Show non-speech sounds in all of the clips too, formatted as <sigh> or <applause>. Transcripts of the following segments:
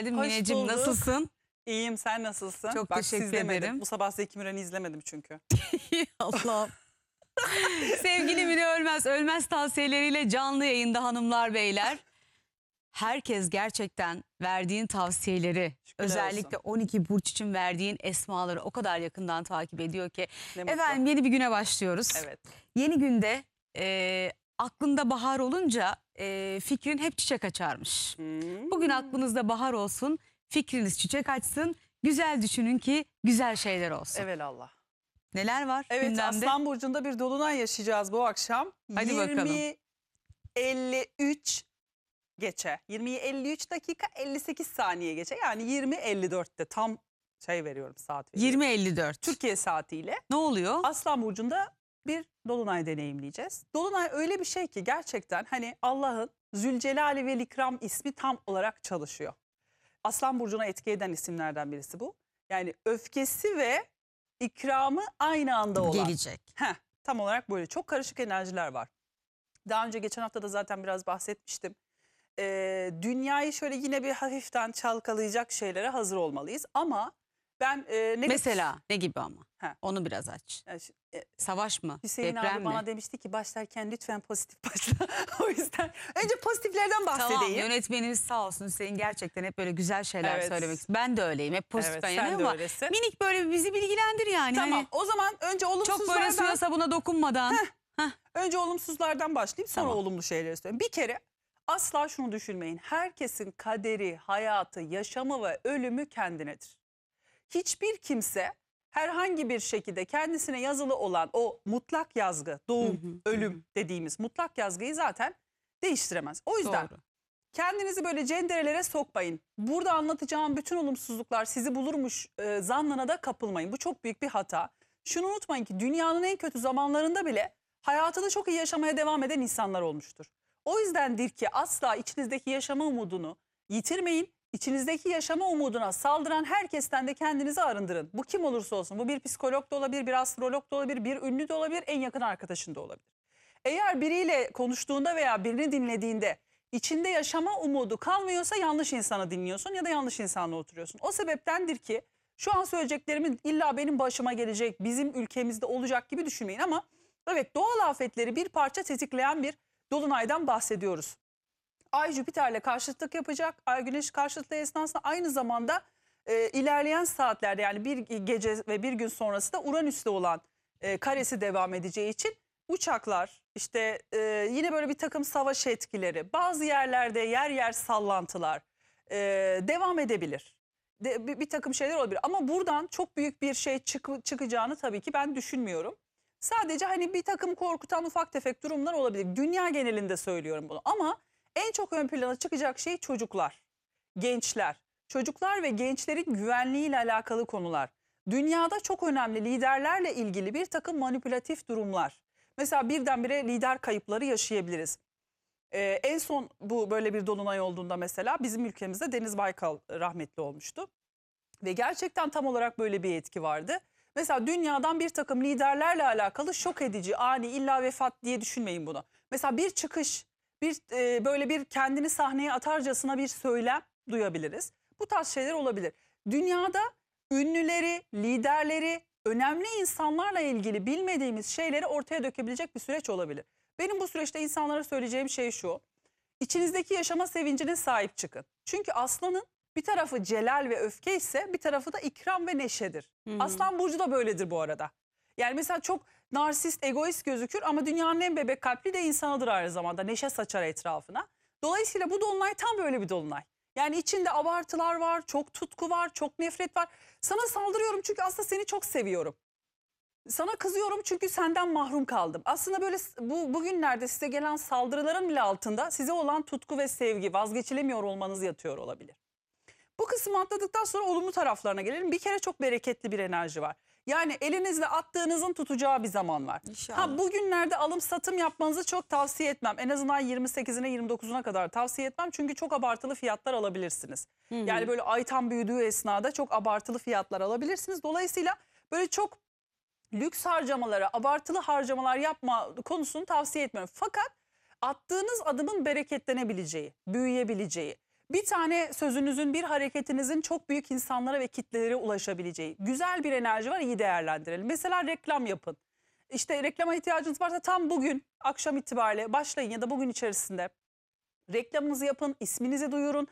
geldin Hoş Mineciğim. Nasılsın? İyiyim sen nasılsın? Çok Bak, teşekkür ederim. Bu sabah Zeki Müren'i izlemedim çünkü. <laughs> Allah'ım. <laughs> Sevgili Mine Ölmez, Ölmez tavsiyeleriyle canlı yayında hanımlar beyler. Herkes gerçekten verdiğin tavsiyeleri, Şükürler özellikle 12 burç için verdiğin esmaları o kadar yakından takip ediyor ki. Ne Efendim yeni bir güne başlıyoruz. Evet. Yeni günde e, aklında bahar olunca e, fikrin hep çiçek açarmış. Hmm. Bugün aklınızda bahar olsun, fikriniz çiçek açsın, güzel düşünün ki güzel şeyler olsun. Evet Allah. Neler var Evet gündemde? Aslan Burcu'nda bir dolunay yaşayacağız bu akşam. Hadi bakalım. 53 geçe. 20'yi 53 dakika 58 saniye geçe. Yani 20.54'te tam şey veriyorum saat 20.54. Türkiye saatiyle. Ne oluyor? Aslan Burcu'nda bir dolunay deneyimleyeceğiz. Dolunay öyle bir şey ki gerçekten hani Allah'ın Zülcelali ve İkram ismi tam olarak çalışıyor. Aslan burcuna etki eden isimlerden birisi bu. Yani öfkesi ve ikramı aynı anda olan. Gelecek. Heh, tam olarak böyle çok karışık enerjiler var. Daha önce geçen hafta da zaten biraz bahsetmiştim. Ee, dünyayı şöyle yine bir hafiften çalkalayacak şeylere hazır olmalıyız. Ama ben e, ne Mesela ne gibi ama? Ha. Onu biraz aç. Ya e, Savaş mı? Hüseyin Deprem abi mi? bana demişti ki başlarken lütfen pozitif başla. <laughs> o yüzden önce pozitiflerden bahsedeyim. Tamam yönetmeniniz sağ olsun Hüseyin gerçekten hep böyle güzel şeyler Evet. söylemek istiyor. Ben de öyleyim hep pozitif Evet, ben sen ama öylesin. minik böyle bizi bilgilendir yani. Tamam Hani o zaman önce çok olumsuzlardan böyle suya sabuna dokunmadan. önce olumsuzlardan başlayayım sonra Tamam. olumlu şeyleri söyleyeyim. Bir kere asla şunu düşünmeyin. Herkesin kaderi, hayatı, yaşamı ve ölümü kendinedir hiçbir kimse herhangi bir şekilde kendisine yazılı olan o mutlak yazgı, doğum, ölüm dediğimiz mutlak yazgıyı zaten değiştiremez. O yüzden Doğru. kendinizi böyle cenderelere sokmayın. Burada anlatacağım bütün olumsuzluklar sizi bulurmuş e, zannına da kapılmayın. Bu çok büyük bir hata. Şunu unutmayın ki dünyanın en kötü zamanlarında bile hayatını çok iyi yaşamaya devam eden insanlar olmuştur. O yüzdendir ki asla içinizdeki yaşama umudunu yitirmeyin İçinizdeki yaşama umuduna saldıran herkesten de kendinizi arındırın. Bu kim olursa olsun. Bu bir psikolog da olabilir, bir astrolog da olabilir, bir ünlü de olabilir, en yakın arkadaşın da olabilir. Eğer biriyle konuştuğunda veya birini dinlediğinde içinde yaşama umudu kalmıyorsa yanlış insana dinliyorsun ya da yanlış insanla oturuyorsun. O sebeptendir ki şu an söyleyeceklerimin illa benim başıma gelecek, bizim ülkemizde olacak gibi düşünmeyin ama evet doğal afetleri bir parça tetikleyen bir dolunaydan bahsediyoruz. Ay Jüpiter'le karşıtlık yapacak. Ay Güneş karşıtlığı esnasında aynı zamanda e, ilerleyen saatlerde yani bir gece ve bir gün sonrası da Uranüs'te olan e, karesi devam edeceği için uçaklar işte e, yine böyle bir takım savaş etkileri bazı yerlerde yer yer sallantılar e, devam edebilir. De, bir, bir takım şeyler olabilir ama buradan çok büyük bir şey çık, çıkacağını tabii ki ben düşünmüyorum. Sadece hani bir takım korkutan ufak tefek durumlar olabilir. Dünya genelinde söylüyorum bunu ama en çok ön plana çıkacak şey çocuklar, gençler. Çocuklar ve gençlerin güvenliğiyle alakalı konular. Dünyada çok önemli liderlerle ilgili bir takım manipülatif durumlar. Mesela birdenbire lider kayıpları yaşayabiliriz. Ee, en son bu böyle bir dolunay olduğunda mesela bizim ülkemizde Deniz Baykal rahmetli olmuştu. Ve gerçekten tam olarak böyle bir etki vardı. Mesela dünyadan bir takım liderlerle alakalı şok edici, ani, illa vefat diye düşünmeyin bunu. Mesela bir çıkış bir e, böyle bir kendini sahneye atarcasına bir söylem duyabiliriz. Bu tarz şeyler olabilir. Dünyada ünlüleri, liderleri, önemli insanlarla ilgili bilmediğimiz şeyleri ortaya dökebilecek bir süreç olabilir. Benim bu süreçte insanlara söyleyeceğim şey şu. İçinizdeki yaşama sevincine sahip çıkın. Çünkü aslanın bir tarafı celal ve öfke ise bir tarafı da ikram ve neşedir. Hmm. Aslan burcu da böyledir bu arada. Yani mesela çok narsist, egoist gözükür ama dünyanın en bebek kalpli de insanıdır aynı zamanda. Neşe saçar etrafına. Dolayısıyla bu dolunay tam böyle bir dolunay. Yani içinde abartılar var, çok tutku var, çok nefret var. Sana saldırıyorum çünkü aslında seni çok seviyorum. Sana kızıyorum çünkü senden mahrum kaldım. Aslında böyle bu bugünlerde size gelen saldırıların bile altında size olan tutku ve sevgi vazgeçilemiyor olmanız yatıyor olabilir. Bu kısmı atladıktan sonra olumlu taraflarına gelelim. Bir kere çok bereketli bir enerji var. Yani elinizle attığınızın tutacağı bir zaman var. İnşallah. Ha bugünlerde alım satım yapmanızı çok tavsiye etmem. En azından 28'ine 29'una kadar tavsiye etmem. Çünkü çok abartılı fiyatlar alabilirsiniz. Hı hı. Yani böyle aytan büyüdüğü esnada çok abartılı fiyatlar alabilirsiniz. Dolayısıyla böyle çok lüks harcamalara, abartılı harcamalar yapma konusunu tavsiye etmiyorum. Fakat attığınız adımın bereketlenebileceği, büyüyebileceği bir tane sözünüzün, bir hareketinizin çok büyük insanlara ve kitlelere ulaşabileceği. Güzel bir enerji var, iyi değerlendirelim. Mesela reklam yapın. İşte reklama ihtiyacınız varsa tam bugün akşam itibariyle başlayın ya da bugün içerisinde reklamınızı yapın, isminizi duyurun.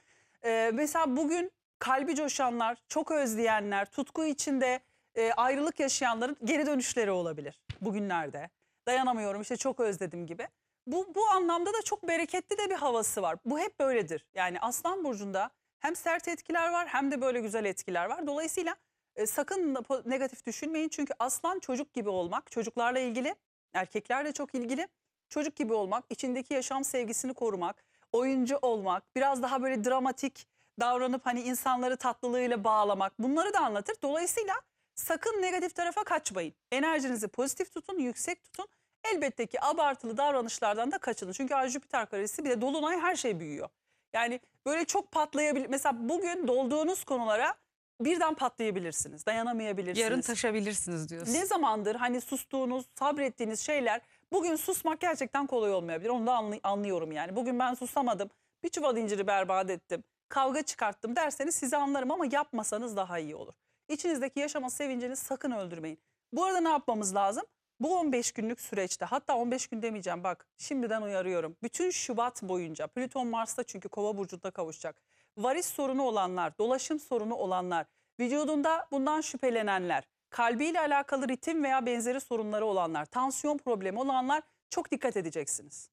Ee, mesela bugün kalbi coşanlar, çok özleyenler, tutku içinde e, ayrılık yaşayanların geri dönüşleri olabilir bugünlerde. Dayanamıyorum işte çok özledim gibi bu, bu anlamda da çok bereketli de bir havası var. Bu hep böyledir. Yani Aslan Burcu'nda hem sert etkiler var hem de böyle güzel etkiler var. Dolayısıyla e, sakın negatif düşünmeyin. Çünkü aslan çocuk gibi olmak, çocuklarla ilgili, erkeklerle çok ilgili. Çocuk gibi olmak, içindeki yaşam sevgisini korumak, oyuncu olmak, biraz daha böyle dramatik davranıp hani insanları tatlılığıyla bağlamak bunları da anlatır. Dolayısıyla sakın negatif tarafa kaçmayın. Enerjinizi pozitif tutun, yüksek tutun. Elbette ki abartılı davranışlardan da kaçının. Çünkü Ay Jüpiter karesi bir de dolunay her şey büyüyor. Yani böyle çok patlayabilir. Mesela bugün dolduğunuz konulara birden patlayabilirsiniz, dayanamayabilirsiniz. Yarın taşabilirsiniz diyorsun. Ne zamandır hani sustuğunuz, sabrettiğiniz şeyler bugün susmak gerçekten kolay olmayabilir. Onu da anlı anlıyorum yani. Bugün ben susamadım, bir çuval inciri berbat ettim, kavga çıkarttım derseniz sizi anlarım ama yapmasanız daha iyi olur. İçinizdeki yaşama sevincini sakın öldürmeyin. Bu arada ne yapmamız lazım? Bu 15 günlük süreçte hatta 15 gün demeyeceğim bak şimdiden uyarıyorum. Bütün Şubat boyunca Plüton Mars'ta çünkü Kova burcunda kavuşacak. Varis sorunu olanlar, dolaşım sorunu olanlar, vücudunda bundan şüphelenenler, kalbiyle alakalı ritim veya benzeri sorunları olanlar, tansiyon problemi olanlar çok dikkat edeceksiniz.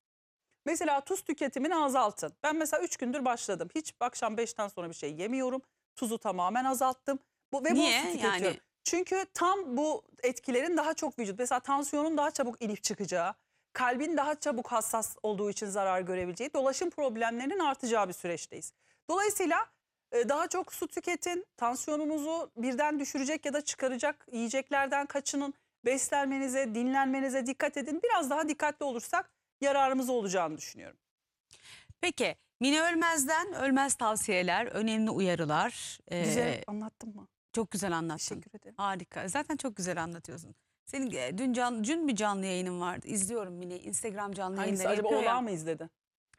Mesela tuz tüketimini azaltın. Ben mesela 3 gündür başladım. Hiç akşam 5'ten sonra bir şey yemiyorum. Tuzu tamamen azalttım. Bu, ve Niye? Yani çünkü tam bu etkilerin daha çok vücut. Mesela tansiyonun daha çabuk inip çıkacağı, kalbin daha çabuk hassas olduğu için zarar görebileceği, dolaşım problemlerinin artacağı bir süreçteyiz. Dolayısıyla e, daha çok su tüketin, tansiyonunuzu birden düşürecek ya da çıkaracak yiyeceklerden kaçının, beslenmenize, dinlenmenize dikkat edin. Biraz daha dikkatli olursak yararımız olacağını düşünüyorum. Peki mini Ölmez'den ölmez tavsiyeler, önemli uyarılar. E, Güzel ee, anlattın mı? Çok güzel anlattın. Teşekkür ederim. Harika. Zaten çok güzel anlatıyorsun. Senin e, dün can, dün bir canlı yayının vardı. İzliyorum Mine. Instagram canlı Hangisi yayınları acaba oğlan mı izledi?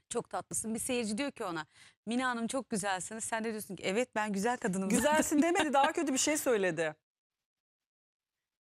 Çok tatlısın. Bir seyirci diyor ki ona Mina Hanım çok güzelsiniz. Sen de diyorsun ki evet ben güzel kadınım. Güzelsin <laughs> demedi daha kötü bir şey söyledi.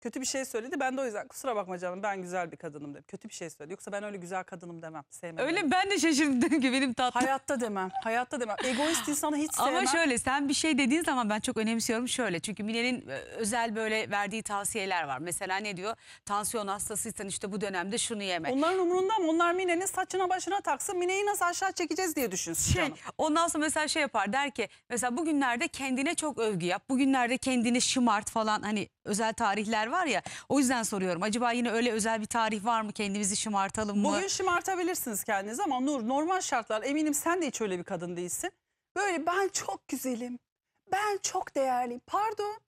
Kötü bir şey söyledi. Ben de o yüzden kusura bakma canım ben güzel bir kadınım dedim. Kötü bir şey söyledi. Yoksa ben öyle güzel kadınım demem. Sevmem. Öyle Ben de şaşırdım <laughs> ki benim tatlı. Hayatta demem. Hayatta demem. Egoist insanı hiç sevmem. Ama şöyle sen bir şey dediğin zaman ben çok önemsiyorum şöyle. Çünkü Mine'nin e, özel böyle verdiği tavsiyeler var. Mesela ne diyor? Tansiyon hastasıysan işte bu dönemde şunu yeme. Onların umurunda mı? Onlar Mine'nin saçına başına taksın. Mine'yi nasıl aşağı çekeceğiz diye düşünsün şey, canım. Ondan sonra mesela şey yapar der ki mesela bugünlerde kendine çok övgü yap. Bugünlerde kendini şımart falan hani özel tarihler var ya. O yüzden soruyorum. Acaba yine öyle özel bir tarih var mı? Kendimizi şımartalım mı? Bugün şımartabilirsiniz kendinizi ama Nur normal şartlar eminim sen de hiç öyle bir kadın değilsin. Böyle ben çok güzelim. Ben çok değerliyim. Pardon.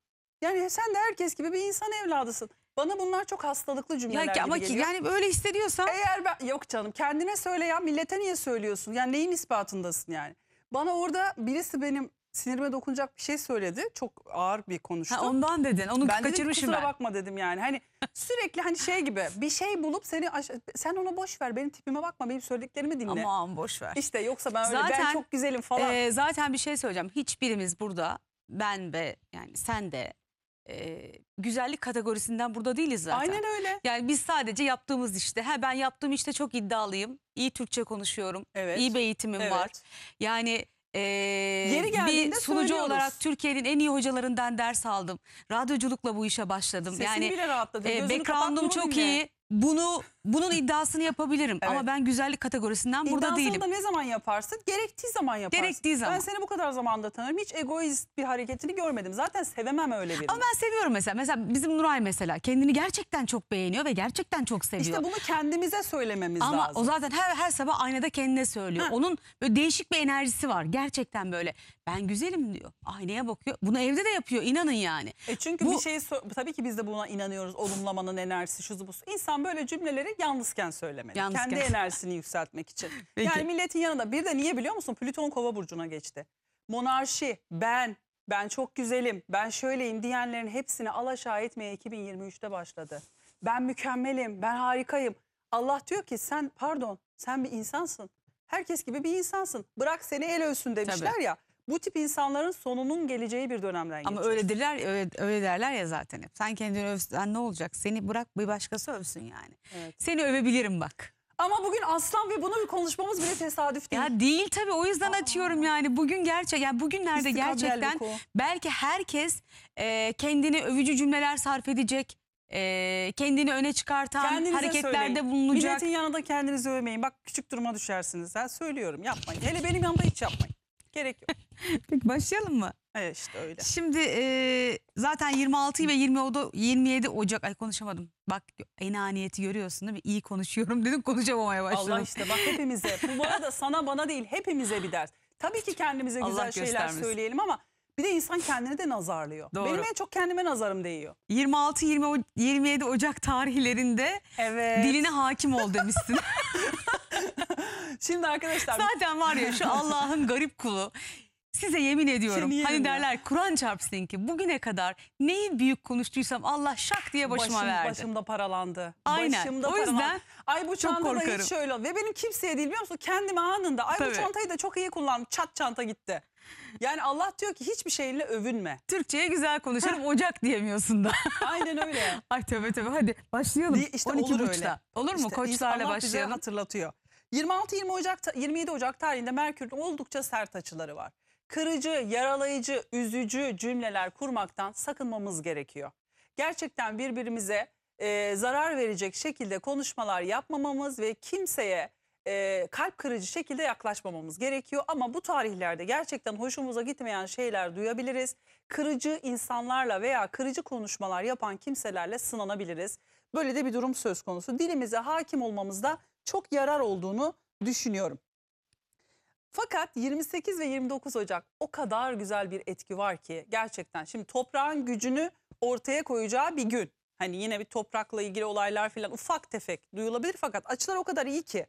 Yani sen de herkes gibi bir insan evladısın. Bana bunlar çok hastalıklı cümleler ya, gibi ama geliyor. Yani öyle hissediyorsan. Eğer ben, yok canım kendine söyle ya millete niye söylüyorsun? Yani neyin ispatındasın yani? Bana orada birisi benim sinirime dokunacak bir şey söyledi. Çok ağır bir konuştu. Ha, ondan dedin. Onu ben kaçırmışım dedim, kusura bakma dedim yani. Hani sürekli hani şey gibi bir şey bulup seni sen ona boş ver. Benim tipime bakma. Benim söylediklerimi dinle. Aman boş ver. İşte yoksa ben öyle zaten, ben çok güzelim falan. E, zaten bir şey söyleyeceğim. Hiçbirimiz burada ben ve yani sen de e, güzellik kategorisinden burada değiliz zaten. Aynen öyle. Yani biz sadece yaptığımız işte. Ha ben yaptığım işte çok iddialıyım. İyi Türkçe konuşuyorum. Evet. İyi bir eğitimim evet. var. Yani e, Yeri bir sunucu olarak Türkiye'nin en iyi hocalarından ders aldım. Radyoculukla bu işe başladım. Sesin yani bile rahatladı. e, background'um çok bile. iyi bunu bunun iddiasını yapabilirim Evet. ama ben güzellik kategorisinden burada İddiasını değilim. da ne zaman yaparsın? Gerektiği zaman yaparsın. Gerektiği zaman. Ben seni bu kadar zamanda tanırım. Hiç egoist bir hareketini görmedim. Zaten sevemem öyle birini. Ama ben seviyorum mesela. Mesela bizim Nuray mesela kendini gerçekten çok beğeniyor ve gerçekten çok seviyor. İşte bunu kendimize söylememiz Ama lazım. o zaten her her sabah aynada kendine söylüyor. Onun böyle değişik bir enerjisi var gerçekten böyle ben güzelim diyor. Aynaya bakıyor. Bunu evde de yapıyor inanın yani. E çünkü Bu, bir şeyi tabii ki biz de buna inanıyoruz. Olumlamanın enerjisi şu bu. İnsan böyle cümleleri yalnızken söylemeli. Yalnızken. Kendi enerjisini yükseltmek için. <laughs> Peki. Yani milletin yanında bir de niye biliyor musun? Plüton kova burcuna geçti. Monarşi, ben, ben çok güzelim, ben şöyleyim diyenlerin hepsini alaşağı etmeye 2023'te başladı. Ben mükemmelim, ben harikayım. Allah diyor ki sen pardon sen bir insansın. Herkes gibi bir insansın. Bırak seni el ölsün demişler Tabii. ya bu tip insanların sonunun geleceği bir dönemden Ama öyledirler, öyle öyle, derler ya zaten hep. Sen kendini övsen ne olacak? Seni bırak bir başkası övsün yani. Evet. Seni övebilirim bak. Ama bugün aslan ve bunu konuşmamız bile tesadüf değil. Ya değil tabii o yüzden Aa. açıyorum yani bugün gerçek yani bugünlerde İstikabel gerçekten belki herkes e, kendini övücü cümleler sarf edecek. E, kendini öne çıkartan Kendinize hareketlerde söyleyin. bulunacak. Milletin yanında kendinizi övmeyin. Bak küçük duruma düşersiniz. Ben söylüyorum yapmayın. Hele benim yanımda hiç yapmayın. Gerek yok. <laughs> Peki başlayalım mı? Evet işte öyle. Şimdi e, zaten 26 ve 20, 27 Ocak ay konuşamadım. Bak enaniyeti görüyorsun değil mi? İyi konuşuyorum <laughs> dedim konuşamamaya başladım. Allah işte bak hepimize bu arada sana bana değil hepimize bir ders. Tabii ki kendimize güzel Allah şeyler söyleyelim ama bir de insan kendine de nazarlıyor. Doğru. Benim en çok kendime nazarım değiyor. 26-27 Ocak tarihlerinde evet. diline hakim ol demişsin. <laughs> Şimdi arkadaşlar. Zaten var ya şu Allah'ın garip kulu. Size yemin ediyorum. Seni hani yerim derler Kur'an çarpsın ki bugüne kadar neyi büyük konuştuysam Allah şak diye başıma Başım, verdi. Başımda paralandı. Aynen. Başımda o yüzden paralandı. Ay bu çok çantada korkarım. hiç şöyle Ve benim kimseye değil biliyor musun? Kendime anında. Ay Tabii. bu çantayı da çok iyi kullandım. Çat çanta gitti. Yani Allah diyor ki hiçbir şeyle övünme. Türkçe'ye güzel konuşalım ocak diyemiyorsun da. Aynen öyle. <laughs> Ay tövbe tövbe hadi başlayalım. Di, 12 olur buçukta. Öyle. Olur mu? İşte, Koçlarla Allah başlayalım. Bize hatırlatıyor. 26-20 Ocak 27 Ocak tarihinde Merkür'ün oldukça sert açıları var. Kırıcı, yaralayıcı, üzücü cümleler kurmaktan sakınmamız gerekiyor. Gerçekten birbirimize e, zarar verecek şekilde konuşmalar yapmamamız ve kimseye e, kalp kırıcı şekilde yaklaşmamamız gerekiyor. Ama bu tarihlerde gerçekten hoşumuza gitmeyen şeyler duyabiliriz. Kırıcı insanlarla veya kırıcı konuşmalar yapan kimselerle sınanabiliriz. Böyle de bir durum söz konusu. Dilimize hakim olmamızda çok yarar olduğunu düşünüyorum. Fakat 28 ve 29 Ocak o kadar güzel bir etki var ki gerçekten şimdi toprağın gücünü ortaya koyacağı bir gün. Hani yine bir toprakla ilgili olaylar falan ufak tefek duyulabilir fakat açılar o kadar iyi ki.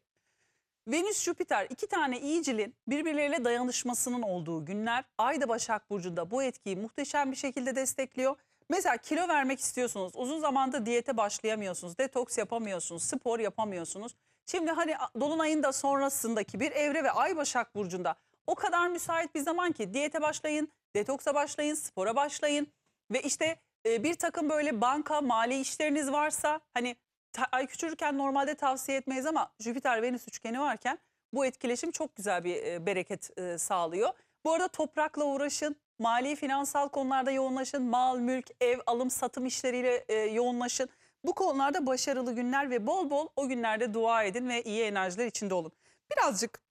Venüs Jüpiter iki tane iyicilin birbirleriyle dayanışmasının olduğu günler Ay da Başak Burcu'nda bu etkiyi muhteşem bir şekilde destekliyor. Mesela kilo vermek istiyorsunuz uzun zamanda diyete başlayamıyorsunuz detoks yapamıyorsunuz spor yapamıyorsunuz. Şimdi hani Dolunay'ın da sonrasındaki bir evre ve Ay Başak Burcu'nda o kadar müsait bir zaman ki diyete başlayın, detoksa başlayın, spora başlayın ve işte e, bir takım böyle banka, mali işleriniz varsa hani ay küçülürken normalde tavsiye etmeyiz ama Jüpiter Venüs üçgeni varken bu etkileşim çok güzel bir e, bereket e, sağlıyor. Bu arada toprakla uğraşın, mali finansal konularda yoğunlaşın, mal, mülk, ev, alım, satım işleriyle yoğunlaşın. Bu konularda başarılı günler ve bol bol o günlerde dua edin ve iyi enerjiler içinde olun. Birazcık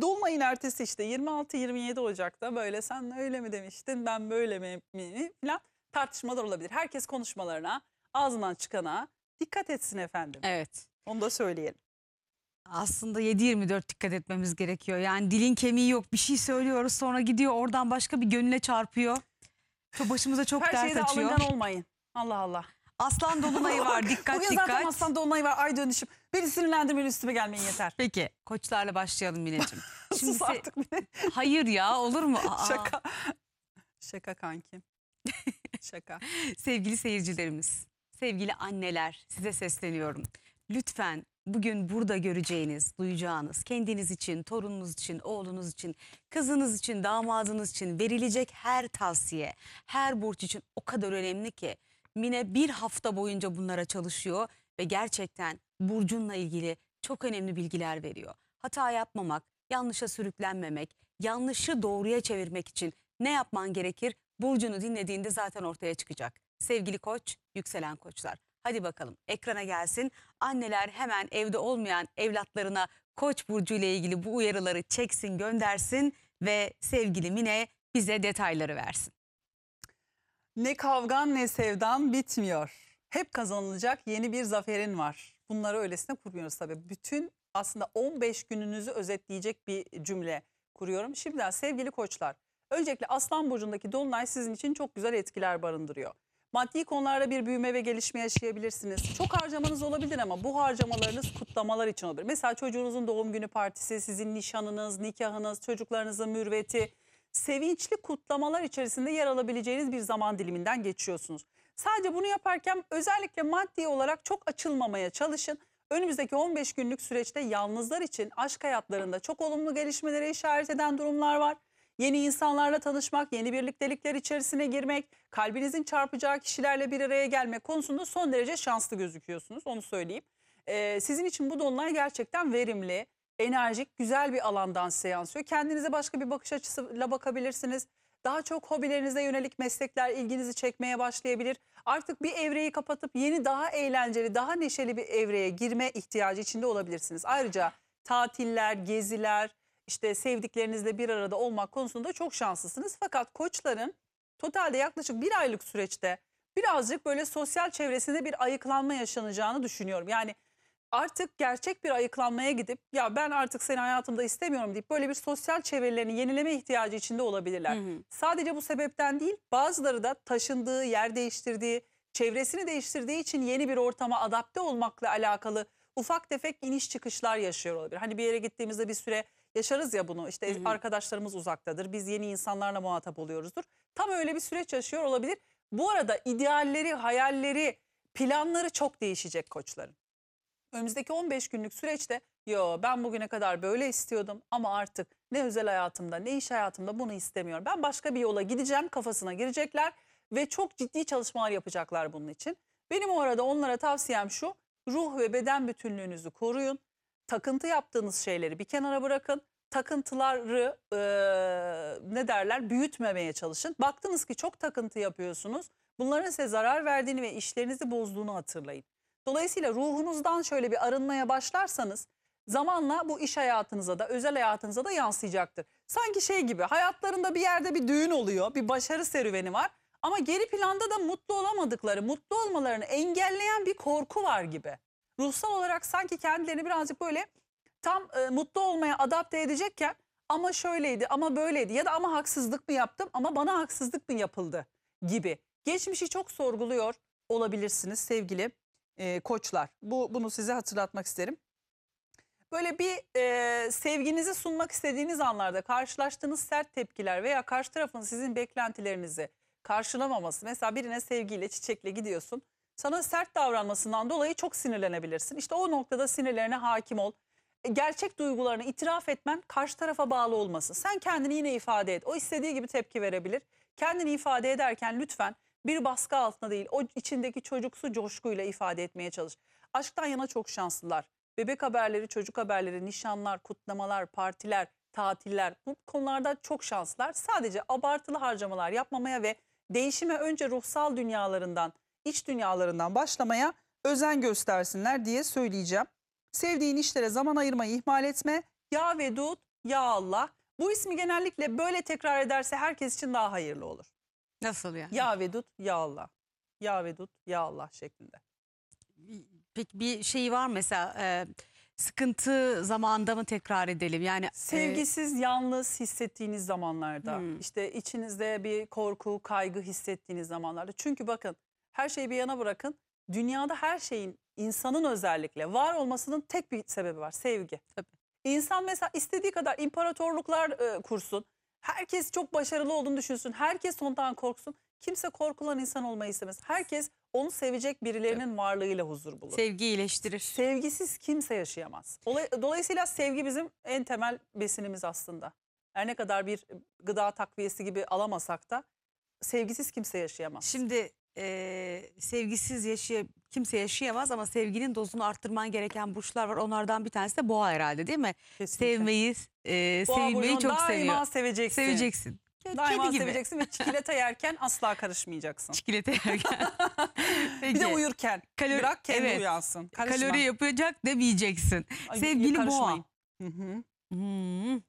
dolmayın ertesi işte 26-27 Ocak'ta böyle sen öyle mi demiştin ben böyle mi, mi falan tartışmalar olabilir. Herkes konuşmalarına ağzından çıkana dikkat etsin efendim. Evet. Onu da söyleyelim. Aslında 7-24 dikkat etmemiz gerekiyor. Yani dilin kemiği yok bir şey söylüyoruz sonra gidiyor oradan başka bir gönüle çarpıyor. Başımıza çok Her dert açıyor. Her şeyde alıngan olmayın. Allah Allah. Aslan Dolunay'ı var <laughs> dikkat dikkat. Bugün zaten aslan dolunayı var ay dönüşüm. Beni sinirlendirmeyin üstüme gelmeyin yeter. Peki koçlarla başlayalım Minecim. <laughs> Sus artık beni. Hayır ya olur mu? <laughs> Aa, Şaka. Şaka kankim. Şaka. Sevgili seyircilerimiz, sevgili anneler size sesleniyorum. Lütfen bugün burada göreceğiniz, duyacağınız, kendiniz için, torununuz için, oğlunuz için, kızınız için, damadınız için verilecek her tavsiye, her borç için o kadar önemli ki. Mine bir hafta boyunca bunlara çalışıyor ve gerçekten Burcu'nla ilgili çok önemli bilgiler veriyor. Hata yapmamak, yanlışa sürüklenmemek, yanlışı doğruya çevirmek için ne yapman gerekir? Burcu'nu dinlediğinde zaten ortaya çıkacak. Sevgili koç, yükselen koçlar. Hadi bakalım ekrana gelsin. Anneler hemen evde olmayan evlatlarına Koç burcu ile ilgili bu uyarıları çeksin, göndersin ve sevgili Mine bize detayları versin. Ne kavgan ne sevdan bitmiyor. Hep kazanılacak yeni bir zaferin var. Bunları öylesine kurmuyoruz tabii. Bütün aslında 15 gününüzü özetleyecek bir cümle kuruyorum. Şimdiden sevgili koçlar. Öncelikle Aslan Burcu'ndaki Dolunay sizin için çok güzel etkiler barındırıyor. Maddi konularda bir büyüme ve gelişme yaşayabilirsiniz. Çok harcamanız olabilir ama bu harcamalarınız kutlamalar için olabilir. Mesela çocuğunuzun doğum günü partisi, sizin nişanınız, nikahınız, çocuklarınızın mürveti, sevinçli kutlamalar içerisinde yer alabileceğiniz bir zaman diliminden geçiyorsunuz. Sadece bunu yaparken özellikle maddi olarak çok açılmamaya çalışın. Önümüzdeki 15 günlük süreçte yalnızlar için aşk hayatlarında çok olumlu gelişmelere işaret eden durumlar var. Yeni insanlarla tanışmak, yeni birliktelikler içerisine girmek, kalbinizin çarpacağı kişilerle bir araya gelme konusunda son derece şanslı gözüküyorsunuz onu söyleyeyim. Ee, sizin için bu dolunay gerçekten verimli enerjik, güzel bir alandan size yansıyor. Kendinize başka bir bakış açısıyla bakabilirsiniz. Daha çok hobilerinize yönelik meslekler ilginizi çekmeye başlayabilir. Artık bir evreyi kapatıp yeni daha eğlenceli, daha neşeli bir evreye girme ihtiyacı içinde olabilirsiniz. Ayrıca tatiller, geziler, işte sevdiklerinizle bir arada olmak konusunda çok şanslısınız. Fakat koçların totalde yaklaşık bir aylık süreçte birazcık böyle sosyal çevresinde bir ayıklanma yaşanacağını düşünüyorum. Yani artık gerçek bir ayıklanmaya gidip ya ben artık seni hayatımda istemiyorum deyip böyle bir sosyal çevrelerini yenileme ihtiyacı içinde olabilirler. Hı hı. Sadece bu sebepten değil bazıları da taşındığı, yer değiştirdiği, çevresini değiştirdiği için yeni bir ortama adapte olmakla alakalı ufak tefek iniş çıkışlar yaşıyor olabilir. Hani bir yere gittiğimizde bir süre yaşarız ya bunu işte hı hı. arkadaşlarımız uzaktadır biz yeni insanlarla muhatap oluyoruzdur. Tam öyle bir süreç yaşıyor olabilir. Bu arada idealleri, hayalleri, planları çok değişecek koçların önümüzdeki 15 günlük süreçte yo ben bugüne kadar böyle istiyordum ama artık ne özel hayatımda ne iş hayatımda bunu istemiyorum. Ben başka bir yola gideceğim kafasına girecekler ve çok ciddi çalışmalar yapacaklar bunun için. Benim o arada onlara tavsiyem şu ruh ve beden bütünlüğünüzü koruyun. Takıntı yaptığınız şeyleri bir kenara bırakın. Takıntıları e, ne derler büyütmemeye çalışın. Baktınız ki çok takıntı yapıyorsunuz. Bunların size zarar verdiğini ve işlerinizi bozduğunu hatırlayın. Dolayısıyla ruhunuzdan şöyle bir arınmaya başlarsanız zamanla bu iş hayatınıza da özel hayatınıza da yansıyacaktır. Sanki şey gibi hayatlarında bir yerde bir düğün oluyor, bir başarı serüveni var ama geri planda da mutlu olamadıkları, mutlu olmalarını engelleyen bir korku var gibi. Ruhsal olarak sanki kendilerini birazcık böyle tam e, mutlu olmaya adapte edecekken ama şöyleydi, ama böyleydi ya da ama haksızlık mı yaptım, ama bana haksızlık mı yapıldı gibi. Geçmişi çok sorguluyor olabilirsiniz sevgili e, koçlar. Bu bunu size hatırlatmak isterim. Böyle bir e, sevginizi sunmak istediğiniz anlarda karşılaştığınız sert tepkiler veya karşı tarafın sizin beklentilerinizi karşılamaması. Mesela birine sevgiyle, çiçekle gidiyorsun. Sana sert davranmasından dolayı çok sinirlenebilirsin. İşte o noktada sinirlerine hakim ol. E, gerçek duygularını itiraf etmen karşı tarafa bağlı olmasın. Sen kendini yine ifade et. O istediği gibi tepki verebilir. Kendini ifade ederken lütfen bir baskı altında değil o içindeki çocuksu coşkuyla ifade etmeye çalış. Aşktan yana çok şanslılar. Bebek haberleri, çocuk haberleri, nişanlar, kutlamalar, partiler, tatiller bu konularda çok şanslılar. Sadece abartılı harcamalar yapmamaya ve değişime önce ruhsal dünyalarından, iç dünyalarından başlamaya özen göstersinler diye söyleyeceğim. Sevdiğin işlere zaman ayırmayı ihmal etme. Ya Vedud, Ya Allah. Bu ismi genellikle böyle tekrar ederse herkes için daha hayırlı olur. Nasıl yani? Ya vedut ya Allah. Ya vedut ya Allah şeklinde. Peki bir şey var mesela e, sıkıntı zamanında mı tekrar edelim? Yani e, Sevgisiz, yalnız hissettiğiniz zamanlarda, Hmm. işte içinizde bir korku, kaygı hissettiğiniz zamanlarda. Çünkü bakın, her şeyi bir yana bırakın. Dünyada her şeyin, insanın özellikle var olmasının tek bir sebebi var, sevgi. Tabii. İnsan mesela istediği kadar imparatorluklar e, kursun, Herkes çok başarılı olduğunu düşünsün. Herkes ondan korksun. Kimse korkulan insan olmayı istemez. Herkes onu sevecek birilerinin evet. varlığıyla huzur bulur. Sevgi iyileştirir. Sevgisiz kimse yaşayamaz. Dolayısıyla sevgi bizim en temel besinimiz aslında. Her ne kadar bir gıda takviyesi gibi alamasak da sevgisiz kimse yaşayamaz. Şimdi e, sevgisiz yaşay kimse yaşayamaz ama sevginin dozunu arttırman gereken burçlar var. Onlardan bir tanesi de boğa herhalde değil mi? Kesinlikle. Sevmeyi, e, Boğa çok daima seviyor. seveceksin. Seveceksin. Daima gibi. seveceksin ve çikolata yerken asla karışmayacaksın. Çikolata <laughs> yerken. Peki. Bir de uyurken. Kalori- Bırak kendi evet. uyansın. Karışma. Kalori yapacak demeyeceksin. Ay, Sevgili boğa. Hı hı. Hmm.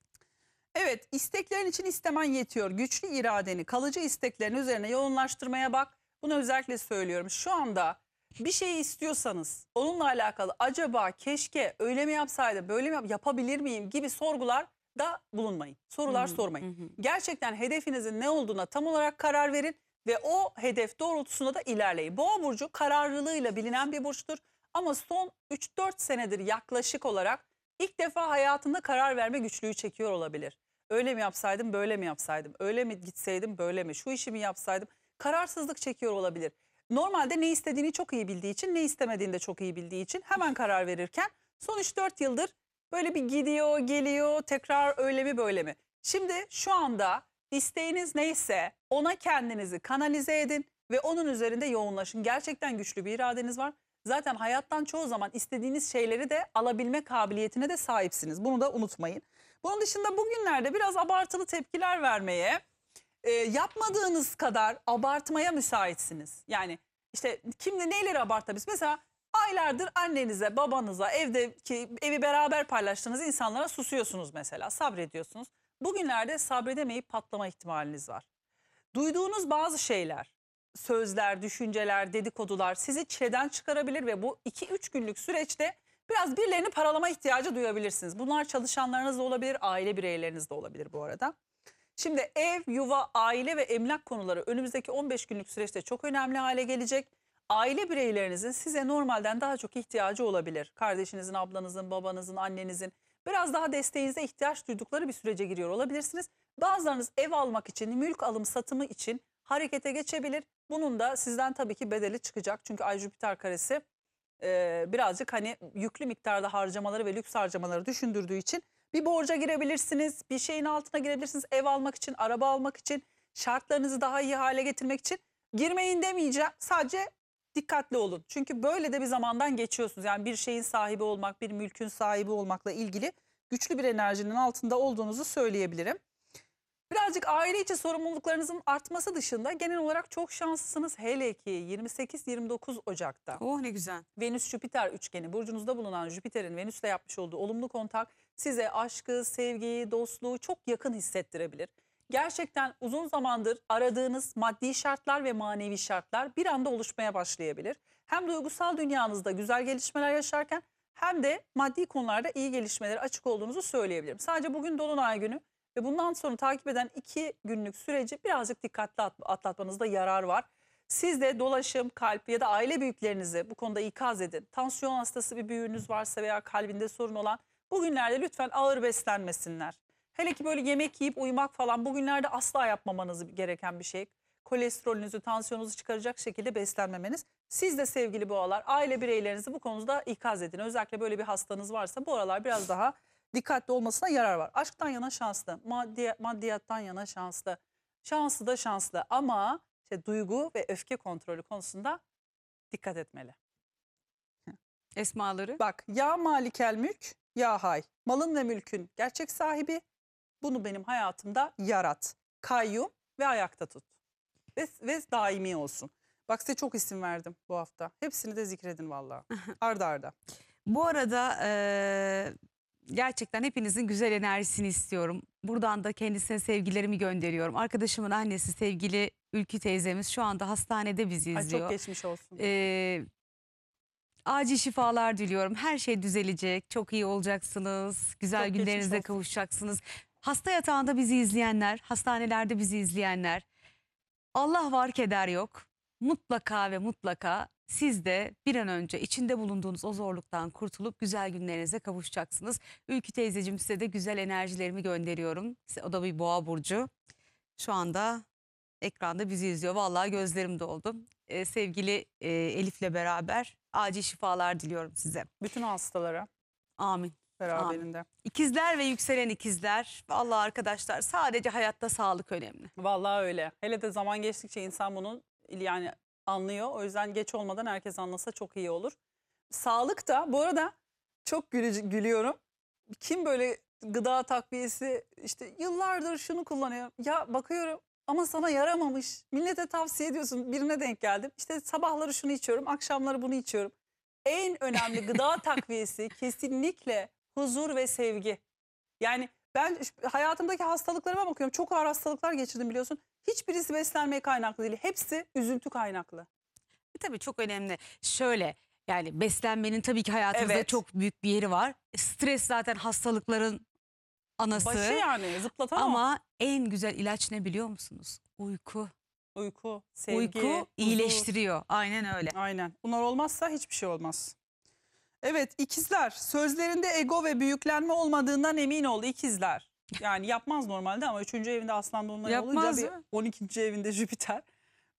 Evet isteklerin için istemen yetiyor. Güçlü iradeni kalıcı isteklerin üzerine yoğunlaştırmaya bak. Bunu özellikle söylüyorum. Şu anda bir şey istiyorsanız onunla alakalı acaba keşke öyle mi yapsaydım, böyle mi yap yapabilir miyim gibi sorgular da bulunmayın. Sorular hı sormayın. Hı. Gerçekten hedefinizin ne olduğuna tam olarak karar verin ve o hedef doğrultusunda da ilerleyin. Boğa burcu kararlılığıyla bilinen bir burçtur ama son 3-4 senedir yaklaşık olarak ilk defa hayatında karar verme güçlüğü çekiyor olabilir. Öyle mi yapsaydım, böyle mi yapsaydım? Öyle mi gitseydim, böyle mi? Şu işimi yapsaydım? kararsızlık çekiyor olabilir. Normalde ne istediğini çok iyi bildiği için, ne istemediğini de çok iyi bildiği için hemen karar verirken son 3-4 yıldır böyle bir gidiyor, geliyor, tekrar öyle mi böyle mi? Şimdi şu anda isteğiniz neyse ona kendinizi kanalize edin ve onun üzerinde yoğunlaşın. Gerçekten güçlü bir iradeniz var. Zaten hayattan çoğu zaman istediğiniz şeyleri de alabilme kabiliyetine de sahipsiniz. Bunu da unutmayın. Bunun dışında bugünlerde biraz abartılı tepkiler vermeye, e, yapmadığınız kadar abartmaya müsaitsiniz. Yani işte kimle neyleri abartabilirsiniz? Mesela aylardır annenize, babanıza, evdeki evi beraber paylaştığınız insanlara susuyorsunuz mesela, sabrediyorsunuz. Bugünlerde sabredemeyip patlama ihtimaliniz var. Duyduğunuz bazı şeyler, sözler, düşünceler, dedikodular sizi çileden çıkarabilir ve bu 2-3 günlük süreçte biraz birilerini paralama ihtiyacı duyabilirsiniz. Bunlar çalışanlarınız da olabilir, aile bireyleriniz de olabilir bu arada. Şimdi ev, yuva, aile ve emlak konuları önümüzdeki 15 günlük süreçte çok önemli hale gelecek. Aile bireylerinizin size normalden daha çok ihtiyacı olabilir. Kardeşinizin, ablanızın, babanızın, annenizin biraz daha desteğinize ihtiyaç duydukları bir sürece giriyor olabilirsiniz. Bazılarınız ev almak için, mülk alım satımı için harekete geçebilir. Bunun da sizden tabii ki bedeli çıkacak. Çünkü Ay Jüpiter karesi e, birazcık hani yüklü miktarda harcamaları ve lüks harcamaları düşündürdüğü için bir borca girebilirsiniz, bir şeyin altına girebilirsiniz ev almak için, araba almak için, şartlarınızı daha iyi hale getirmek için. Girmeyin demeyeceğim. Sadece dikkatli olun. Çünkü böyle de bir zamandan geçiyorsunuz. Yani bir şeyin sahibi olmak, bir mülkün sahibi olmakla ilgili güçlü bir enerjinin altında olduğunuzu söyleyebilirim. Birazcık aile içi sorumluluklarınızın artması dışında genel olarak çok şanslısınız. Hele ki 28-29 Ocak'ta. Oh ne güzel. Venüs-Jüpiter üçgeni burcunuzda bulunan Jüpiter'in Venüs'le yapmış olduğu olumlu kontak size aşkı, sevgiyi, dostluğu çok yakın hissettirebilir. Gerçekten uzun zamandır aradığınız maddi şartlar ve manevi şartlar bir anda oluşmaya başlayabilir. Hem duygusal dünyanızda güzel gelişmeler yaşarken hem de maddi konularda iyi gelişmeleri açık olduğunuzu söyleyebilirim. Sadece bugün Dolunay günü ve bundan sonra takip eden iki günlük süreci birazcık dikkatli atlatmanızda yarar var. Siz de dolaşım, kalp ya da aile büyüklerinizi bu konuda ikaz edin. Tansiyon hastası bir büyüğünüz varsa veya kalbinde sorun olan Bugünlerde lütfen ağır beslenmesinler. Hele ki böyle yemek yiyip uyumak falan bugünlerde asla yapmamanız gereken bir şey. Kolesterolünüzü, tansiyonunuzu çıkaracak şekilde beslenmemeniz. Siz de sevgili boğalar, aile bireylerinizi bu konuda ikaz edin. Özellikle böyle bir hastanız varsa bu aralar biraz daha dikkatli olmasına yarar var. Aşktan yana şanslı, maddi, maddiyattan yana şanslı. Şanslı da şanslı ama işte duygu ve öfke kontrolü konusunda dikkat etmeli. Esmaları. Bak ya malikel mülk ya hay. Malın ve mülkün gerçek sahibi. Bunu benim hayatımda yarat. Kayyum ve ayakta tut. Ve, ve daimi olsun. Bak size çok isim verdim bu hafta. Hepsini de zikredin valla. <laughs> Arda arda. Bu arada e, gerçekten hepinizin güzel enerjisini istiyorum. Buradan da kendisine sevgilerimi gönderiyorum. Arkadaşımın annesi sevgili Ülkü teyzemiz şu anda hastanede bizi izliyor. Ay çok geçmiş olsun. E, Acil şifalar diliyorum. Her şey düzelecek. Çok iyi olacaksınız. Güzel Çok günlerinize kavuşacaksınız. Hasta yatağında bizi izleyenler, hastanelerde bizi izleyenler. Allah var keder yok. Mutlaka ve mutlaka siz de bir an önce içinde bulunduğunuz o zorluktan kurtulup güzel günlerinize kavuşacaksınız. Ülkü teyzeciğim size de güzel enerjilerimi gönderiyorum. O da bir boğa burcu. Şu anda ekranda bizi izliyor. Vallahi gözlerim doldu e, sevgili e, Elif'le beraber acil şifalar diliyorum size. Bütün hastalara Amin. beraberinde. İkizler ve yükselen ikizler. Vallahi arkadaşlar sadece hayatta sağlık önemli. Valla öyle. Hele de zaman geçtikçe insan bunu yani anlıyor. O yüzden geç olmadan herkes anlasa çok iyi olur. Sağlık da bu arada çok gülü- gülüyorum. Kim böyle gıda takviyesi işte yıllardır şunu kullanıyor. Ya bakıyorum ama sana yaramamış. Millete tavsiye ediyorsun. Birine denk geldim. İşte sabahları şunu içiyorum, akşamları bunu içiyorum. En önemli gıda <laughs> takviyesi kesinlikle huzur ve sevgi. Yani ben hayatımdaki hastalıklarıma bakıyorum. Çok ağır hastalıklar geçirdim biliyorsun. Hiçbirisi beslenmeye kaynaklı değil. Hepsi üzüntü kaynaklı. E, tabii çok önemli. Şöyle yani beslenmenin tabii ki hayatımızda Evet. çok büyük bir yeri var. E, stres zaten hastalıkların anası. Başı yani zıplatan Ama o. en güzel ilaç ne biliyor musunuz? Uyku. Uyku, sevgi, Uyku iyileştiriyor. Huzur. Aynen öyle. Aynen. Bunlar olmazsa hiçbir şey olmaz. Evet ikizler sözlerinde ego ve büyüklenme olmadığından emin ol ikizler. Yani yapmaz normalde ama 3. evinde aslan dolunay olunca bir 12. evinde Jüpiter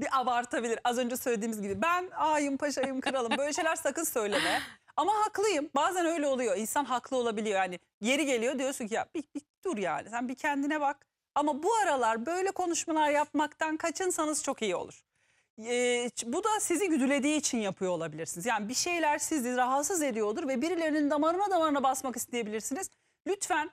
bir abartabilir. Az önce söylediğimiz gibi ben ayım paşayım kralım böyle şeyler sakın söyleme. <laughs> Ama haklıyım. Bazen öyle oluyor. İnsan haklı olabiliyor. Yani yeri geliyor diyorsun ki ya bir, bir dur yani sen bir kendine bak. Ama bu aralar böyle konuşmalar yapmaktan kaçınsanız çok iyi olur. Ee, bu da sizi güdülediği için yapıyor olabilirsiniz. Yani bir şeyler sizi rahatsız ediyordur ve birilerinin damarına damarına basmak isteyebilirsiniz. Lütfen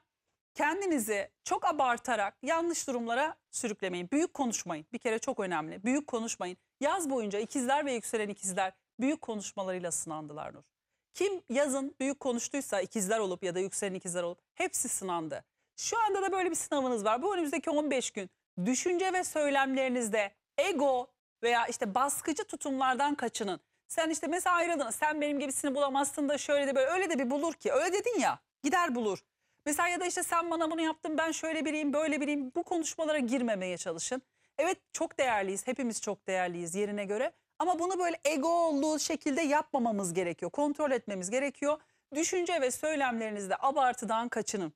kendinizi çok abartarak yanlış durumlara sürüklemeyin. Büyük konuşmayın. Bir kere çok önemli. Büyük konuşmayın. Yaz boyunca ikizler ve yükselen ikizler büyük konuşmalarıyla sınandılar Nur. Kim yazın büyük konuştuysa ikizler olup ya da yükselen ikizler olup hepsi sınandı. Şu anda da böyle bir sınavınız var. Bu önümüzdeki 15 gün düşünce ve söylemlerinizde ego veya işte baskıcı tutumlardan kaçının. Sen işte mesela ayrıldın. Sen benim gibisini bulamazsın da şöyle de böyle öyle de bir bulur ki. Öyle dedin ya. Gider bulur. Mesela ya da işte sen bana bunu yaptın ben şöyle biriyim böyle biriyim. Bu konuşmalara girmemeye çalışın. Evet çok değerliyiz. Hepimiz çok değerliyiz yerine göre. Ama bunu böyle egolu şekilde yapmamamız gerekiyor. Kontrol etmemiz gerekiyor. Düşünce ve söylemlerinizde abartıdan kaçının.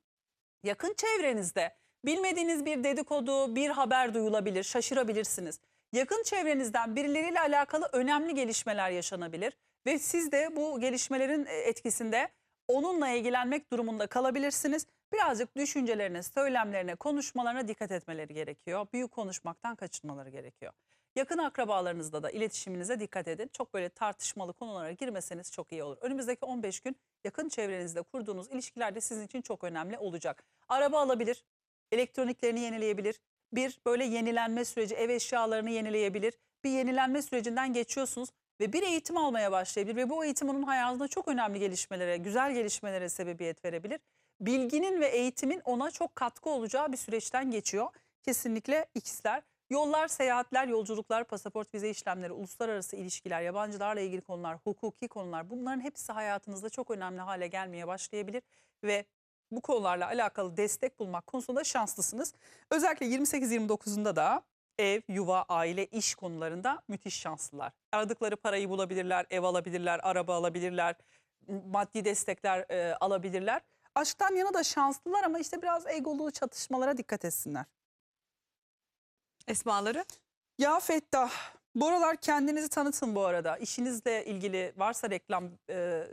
Yakın çevrenizde bilmediğiniz bir dedikodu, bir haber duyulabilir, şaşırabilirsiniz. Yakın çevrenizden birileriyle alakalı önemli gelişmeler yaşanabilir ve siz de bu gelişmelerin e, etkisinde onunla ilgilenmek durumunda kalabilirsiniz. Birazcık düşüncelerine, söylemlerine, konuşmalarına dikkat etmeleri gerekiyor. Büyük konuşmaktan kaçınmaları gerekiyor. Yakın akrabalarınızla da iletişiminize dikkat edin. Çok böyle tartışmalı konulara girmeseniz çok iyi olur. Önümüzdeki 15 gün yakın çevrenizde kurduğunuz ilişkiler de sizin için çok önemli olacak. Araba alabilir, elektroniklerini yenileyebilir, bir böyle yenilenme süreci, ev eşyalarını yenileyebilir. Bir yenilenme sürecinden geçiyorsunuz ve bir eğitim almaya başlayabilir ve bu eğitim onun hayatında çok önemli gelişmelere, güzel gelişmelere sebebiyet verebilir. Bilginin ve eğitimin ona çok katkı olacağı bir süreçten geçiyor. Kesinlikle ikisler. Yollar, seyahatler, yolculuklar, pasaport, vize işlemleri, uluslararası ilişkiler, yabancılarla ilgili konular, hukuki konular bunların hepsi hayatınızda çok önemli hale gelmeye başlayabilir ve bu konularla alakalı destek bulmak konusunda şanslısınız. Özellikle 28-29'unda da ev, yuva, aile, iş konularında müthiş şanslılar. Aradıkları parayı bulabilirler, ev alabilirler, araba alabilirler, maddi destekler e, alabilirler. Aşktan yana da şanslılar ama işte biraz egolu çatışmalara dikkat etsinler esmaları? Ya Fettah, bu aralar kendinizi tanıtın bu arada. İşinizle ilgili varsa reklam e,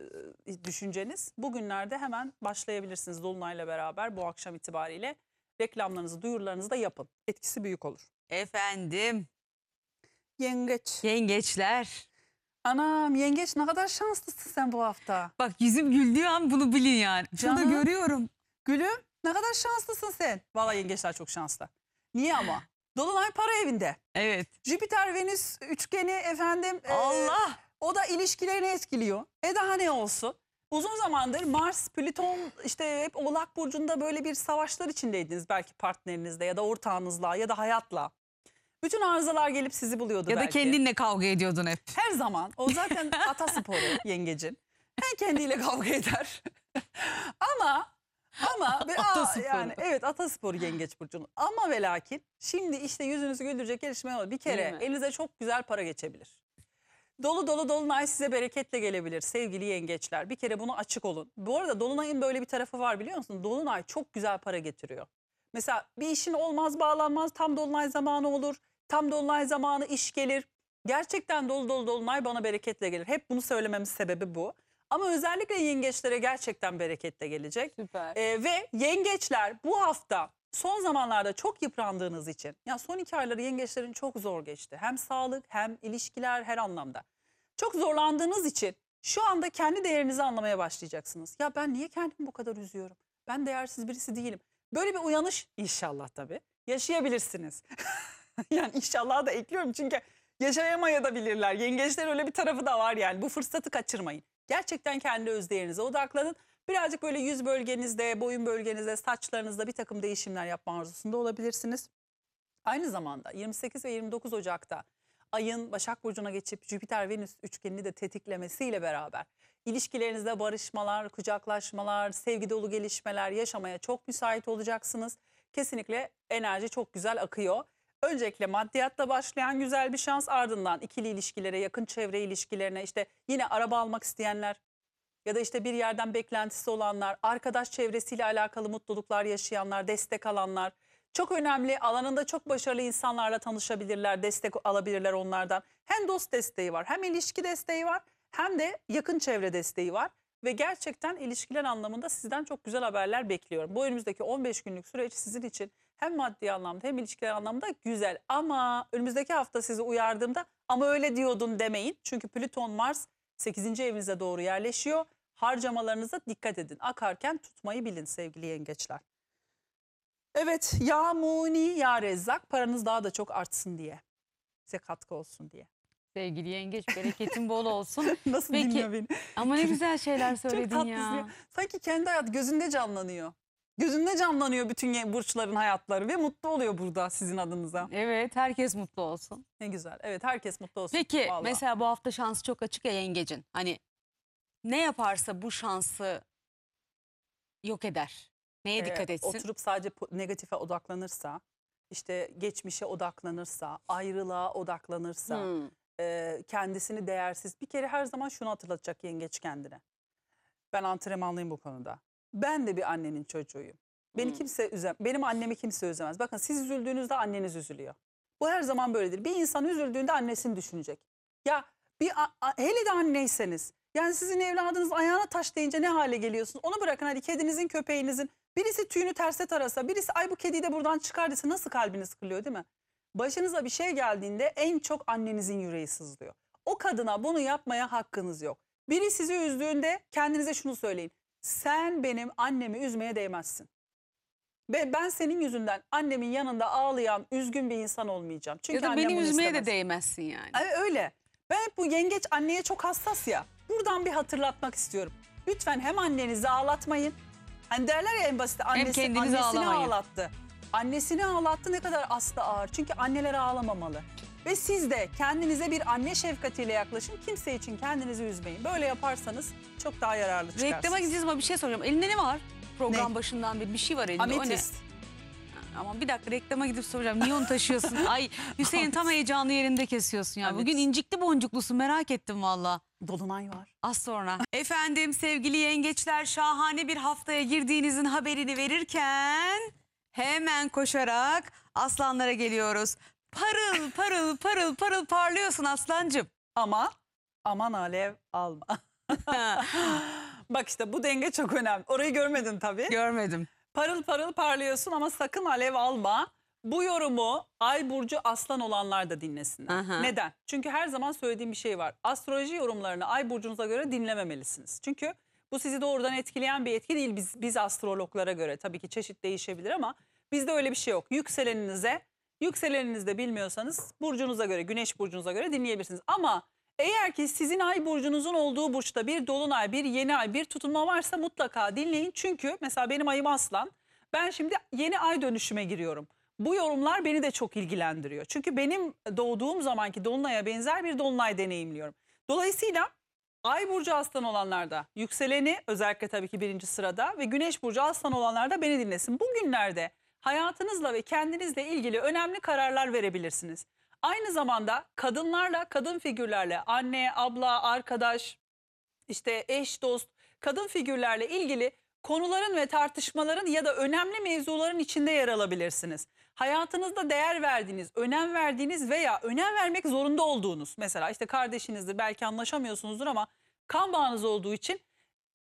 düşünceniz bugünlerde hemen başlayabilirsiniz Dolunay'la beraber bu akşam itibariyle. Reklamlarınızı, duyurularınızı da yapın. Etkisi büyük olur. Efendim. Yengeç. Yengeçler. Anam yengeç ne kadar şanslısın sen bu hafta. Bak yüzüm güldüğü an bunu bilin yani. Şunu da görüyorum. Gülüm ne kadar şanslısın sen. Vallahi yengeçler çok şanslı. Niye ama? Dolunay para evinde. Evet. Jüpiter Venüs üçgeni efendim. E, Allah. E, o da ilişkilerini etkiliyor. E daha ne olsun? Uzun zamandır Mars, Plüton işte hep Oğlak Burcu'nda böyle bir savaşlar içindeydiniz. Belki partnerinizle ya da ortağınızla ya da hayatla. Bütün arızalar gelip sizi buluyordu ya belki. da kendinle kavga ediyordun hep. Her zaman. O zaten ata sporu yengecin. Hem kendiyle kavga eder. <laughs> Ama ama <laughs> ve, Atasporu. yani evet Ataspor Yengeç Burcu'nun. Ama ve lakin şimdi işte yüzünüzü güldürecek gelişme olur. Bir kere Değil elinize çok güzel para geçebilir. Dolu dolu dolunay size bereketle gelebilir sevgili yengeçler. Bir kere bunu açık olun. Bu arada dolunayın böyle bir tarafı var biliyor musun? Dolunay çok güzel para getiriyor. Mesela bir işin olmaz bağlanmaz tam dolunay zamanı olur. Tam dolunay zamanı iş gelir. Gerçekten dolu dolu dolunay bana bereketle gelir. Hep bunu söylememin sebebi bu. Ama özellikle yengeçlere gerçekten bereketle gelecek. Süper. Ee, ve yengeçler bu hafta son zamanlarda çok yıprandığınız için ya son iki ayları yengeçlerin çok zor geçti. Hem sağlık hem ilişkiler her anlamda. Çok zorlandığınız için şu anda kendi değerinizi anlamaya başlayacaksınız. Ya ben niye kendimi bu kadar üzüyorum? Ben değersiz birisi değilim. Böyle bir uyanış inşallah tabii yaşayabilirsiniz. <laughs> yani inşallah da ekliyorum çünkü yaşayamaya da bilirler Yengeçler öyle bir tarafı da var yani bu fırsatı kaçırmayın. Gerçekten kendi öz değerinize odaklanın. Birazcık böyle yüz bölgenizde, boyun bölgenizde, saçlarınızda bir takım değişimler yapma arzusunda olabilirsiniz. Aynı zamanda 28 ve 29 Ocak'ta ayın Başak Burcu'na geçip Jüpiter-Venüs üçgenini de tetiklemesiyle beraber ilişkilerinizde barışmalar, kucaklaşmalar, sevgi dolu gelişmeler yaşamaya çok müsait olacaksınız. Kesinlikle enerji çok güzel akıyor. Öncelikle maddiyatta başlayan güzel bir şans ardından ikili ilişkilere, yakın çevre ilişkilerine işte yine araba almak isteyenler ya da işte bir yerden beklentisi olanlar, arkadaş çevresiyle alakalı mutluluklar yaşayanlar, destek alanlar. Çok önemli alanında çok başarılı insanlarla tanışabilirler, destek alabilirler onlardan. Hem dost desteği var, hem ilişki desteği var, hem de yakın çevre desteği var. Ve gerçekten ilişkiler anlamında sizden çok güzel haberler bekliyorum. Bu önümüzdeki 15 günlük süreç sizin için hem maddi anlamda hem ilişkiler anlamda güzel. Ama önümüzdeki hafta sizi uyardığımda ama öyle diyordun demeyin. Çünkü Plüton Mars 8. evinize doğru yerleşiyor. Harcamalarınıza dikkat edin. Akarken tutmayı bilin sevgili yengeçler. Evet ya muni ya rezzak paranız daha da çok artsın diye. Size katkı olsun diye. Sevgili yengeç bereketin bol olsun. <laughs> Nasıl Peki, dinliyor beni? Ama ne güzel şeyler <laughs> söyledin çok ya. Sanki kendi hayat gözünde canlanıyor. Gözünde canlanıyor bütün burçların hayatları ve mutlu oluyor burada sizin adınıza. Evet herkes mutlu olsun. Ne güzel. Evet herkes mutlu olsun. Peki Vallahi. mesela bu hafta şansı çok açık ya yengecin. Hani ne yaparsa bu şansı yok eder. Neye ee, dikkat etsin? Oturup sadece negatife odaklanırsa, işte geçmişe odaklanırsa, ayrılığa odaklanırsa, hmm. e, kendisini değersiz. Bir kere her zaman şunu hatırlatacak yengeç kendine. Ben antrenmanlıyım bu konuda. Ben de bir annenin çocuğuyum. Beni hmm. kimse üzem, benim annemi kimse üzemez. Bakın siz üzüldüğünüzde anneniz üzülüyor. Bu her zaman böyledir. Bir insan üzüldüğünde annesini düşünecek. Ya bir hele de anneyseniz yani sizin evladınız ayağına taş deyince ne hale geliyorsunuz? Onu bırakın hadi kedinizin, köpeğinizin. Birisi tüyünü terse tarasa, birisi ay bu kediyi de buradan çıkar dese nasıl kalbiniz kırılıyor değil mi? Başınıza bir şey geldiğinde en çok annenizin yüreği sızlıyor. O kadına bunu yapmaya hakkınız yok. Biri sizi üzdüğünde kendinize şunu söyleyin sen benim annemi üzmeye değmezsin. Ben, ben senin yüzünden annemin yanında ağlayan üzgün bir insan olmayacağım. Çünkü ya da beni üzmeye istemez. de değmezsin yani. Evet öyle. Ben hep bu yengeç anneye çok hassas ya. Buradan bir hatırlatmak istiyorum. Lütfen hem annenizi ağlatmayın. Hani derler ya en basit annesi annesini ağlamayın. ağlattı. Annesini ağlattı ne kadar aslı ağır. Çünkü anneler ağlamamalı. Ve siz de kendinize bir anne şefkatiyle yaklaşın. Kimse için kendinizi üzmeyin. Böyle yaparsanız çok daha yararlı çıkarsınız. Reklama gideceğiz ama bir şey soracağım. Elinde ne var? Program ne? başından beri bir şey var elinde. Ametist. Ama bir dakika reklama gidip soracağım. Niye onu taşıyorsun? <laughs> Ay Hüseyin tam heyecanlı yerinde kesiyorsun ya. Yani. Bugün incikli boncuklusun merak ettim valla. Dolunay var. Az sonra. Efendim sevgili yengeçler şahane bir haftaya girdiğinizin haberini verirken... Hemen koşarak aslanlara geliyoruz. Parıl parıl parıl parıl parlıyorsun aslancım. Ama aman alev alma. <laughs> Bak işte bu denge çok önemli. Orayı görmedin tabii. Görmedim. Parıl parıl parlıyorsun ama sakın alev alma. Bu yorumu Ay Burcu Aslan olanlar da dinlesinler. Aha. Neden? Çünkü her zaman söylediğim bir şey var. Astroloji yorumlarını Ay Burcu'nuza göre dinlememelisiniz. Çünkü bu sizi doğrudan etkileyen bir etki değil biz, biz astrologlara göre. Tabii ki çeşit değişebilir ama bizde öyle bir şey yok. Yükseleninize, yükseleninizde bilmiyorsanız burcunuza göre, güneş burcunuza göre dinleyebilirsiniz. Ama eğer ki sizin ay burcunuzun olduğu burçta bir dolunay, bir yeni ay, bir tutulma varsa mutlaka dinleyin. Çünkü mesela benim ayım aslan. Ben şimdi yeni ay dönüşüme giriyorum. Bu yorumlar beni de çok ilgilendiriyor. Çünkü benim doğduğum zamanki dolunaya benzer bir dolunay deneyimliyorum. Dolayısıyla Ay burcu aslan olanlarda, yükseleni özellikle tabii ki birinci sırada ve güneş burcu aslan olanlarda beni dinlesin. Bugünlerde hayatınızla ve kendinizle ilgili önemli kararlar verebilirsiniz. Aynı zamanda kadınlarla, kadın figürlerle, anne, abla, arkadaş, işte eş, dost, kadın figürlerle ilgili konuların ve tartışmaların ya da önemli mevzuların içinde yer alabilirsiniz hayatınızda değer verdiğiniz, önem verdiğiniz veya önem vermek zorunda olduğunuz mesela işte kardeşinizle belki anlaşamıyorsunuzdur ama kan bağınız olduğu için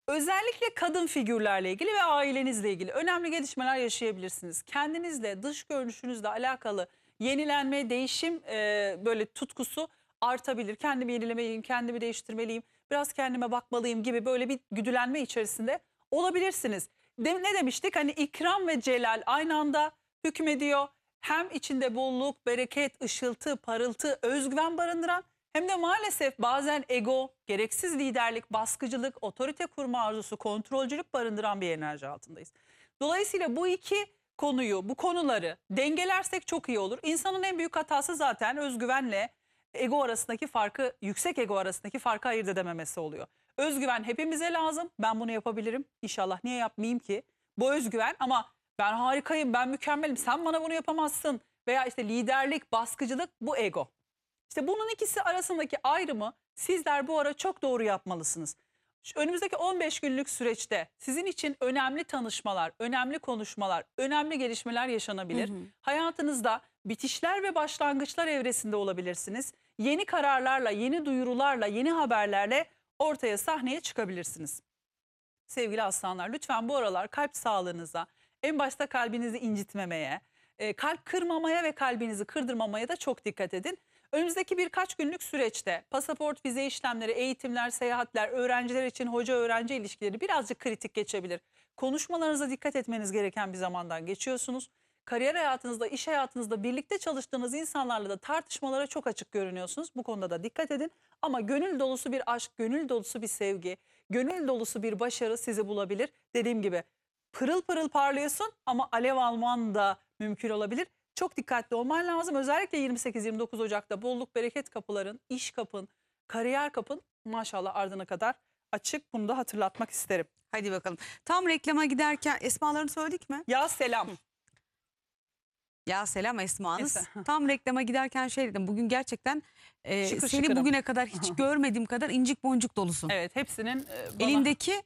özellikle kadın figürlerle ilgili ve ailenizle ilgili önemli gelişmeler yaşayabilirsiniz. Kendinizle, dış görünüşünüzle alakalı yenilenme, değişim e, böyle tutkusu artabilir. Kendimi yenilemeliyim, kendimi değiştirmeliyim, biraz kendime bakmalıyım gibi böyle bir güdülenme içerisinde olabilirsiniz. De, ne demiştik hani ikram ve celal aynı anda hükmediyor. Hem içinde bolluk, bereket, ışıltı, parıltı, özgüven barındıran hem de maalesef bazen ego, gereksiz liderlik, baskıcılık, otorite kurma arzusu, kontrolcülük barındıran bir enerji altındayız. Dolayısıyla bu iki konuyu, bu konuları dengelersek çok iyi olur. İnsanın en büyük hatası zaten özgüvenle ego arasındaki farkı, yüksek ego arasındaki farkı ayırt edememesi oluyor. Özgüven hepimize lazım. Ben bunu yapabilirim. İnşallah niye yapmayayım ki? Bu özgüven ama ben harikayım, ben mükemmelim, sen bana bunu yapamazsın. Veya işte liderlik, baskıcılık bu ego. İşte bunun ikisi arasındaki ayrımı sizler bu ara çok doğru yapmalısınız. Şu önümüzdeki 15 günlük süreçte sizin için önemli tanışmalar, önemli konuşmalar, önemli gelişmeler yaşanabilir. Hı hı. Hayatınızda bitişler ve başlangıçlar evresinde olabilirsiniz. Yeni kararlarla, yeni duyurularla, yeni haberlerle ortaya sahneye çıkabilirsiniz. Sevgili aslanlar lütfen bu aralar kalp sağlığınıza, en başta kalbinizi incitmemeye, e, kalp kırmamaya ve kalbinizi kırdırmamaya da çok dikkat edin. Önümüzdeki birkaç günlük süreçte pasaport, vize işlemleri, eğitimler, seyahatler, öğrenciler için hoca-öğrenci ilişkileri birazcık kritik geçebilir. Konuşmalarınıza dikkat etmeniz gereken bir zamandan geçiyorsunuz. Kariyer hayatınızda, iş hayatınızda birlikte çalıştığınız insanlarla da tartışmalara çok açık görünüyorsunuz. Bu konuda da dikkat edin. Ama gönül dolusu bir aşk, gönül dolusu bir sevgi, gönül dolusu bir başarı sizi bulabilir. Dediğim gibi pırıl pırıl parlıyorsun ama alev alman da mümkün olabilir. Çok dikkatli olman lazım. Özellikle 28-29 Ocak'ta bolluk bereket kapıların, iş kapın, kariyer kapın maşallah ardına kadar açık. Bunu da hatırlatmak isterim. Hadi bakalım. Tam reklama giderken esmalarını söyledik mi? Ya selam. Ya selam Esma'nız. Tam reklama giderken şey dedim. Bugün gerçekten e, Şıkır seni şıkırım. bugüne kadar hiç <laughs> görmediğim kadar incik boncuk dolusun. Evet hepsinin e, bana... Elindeki?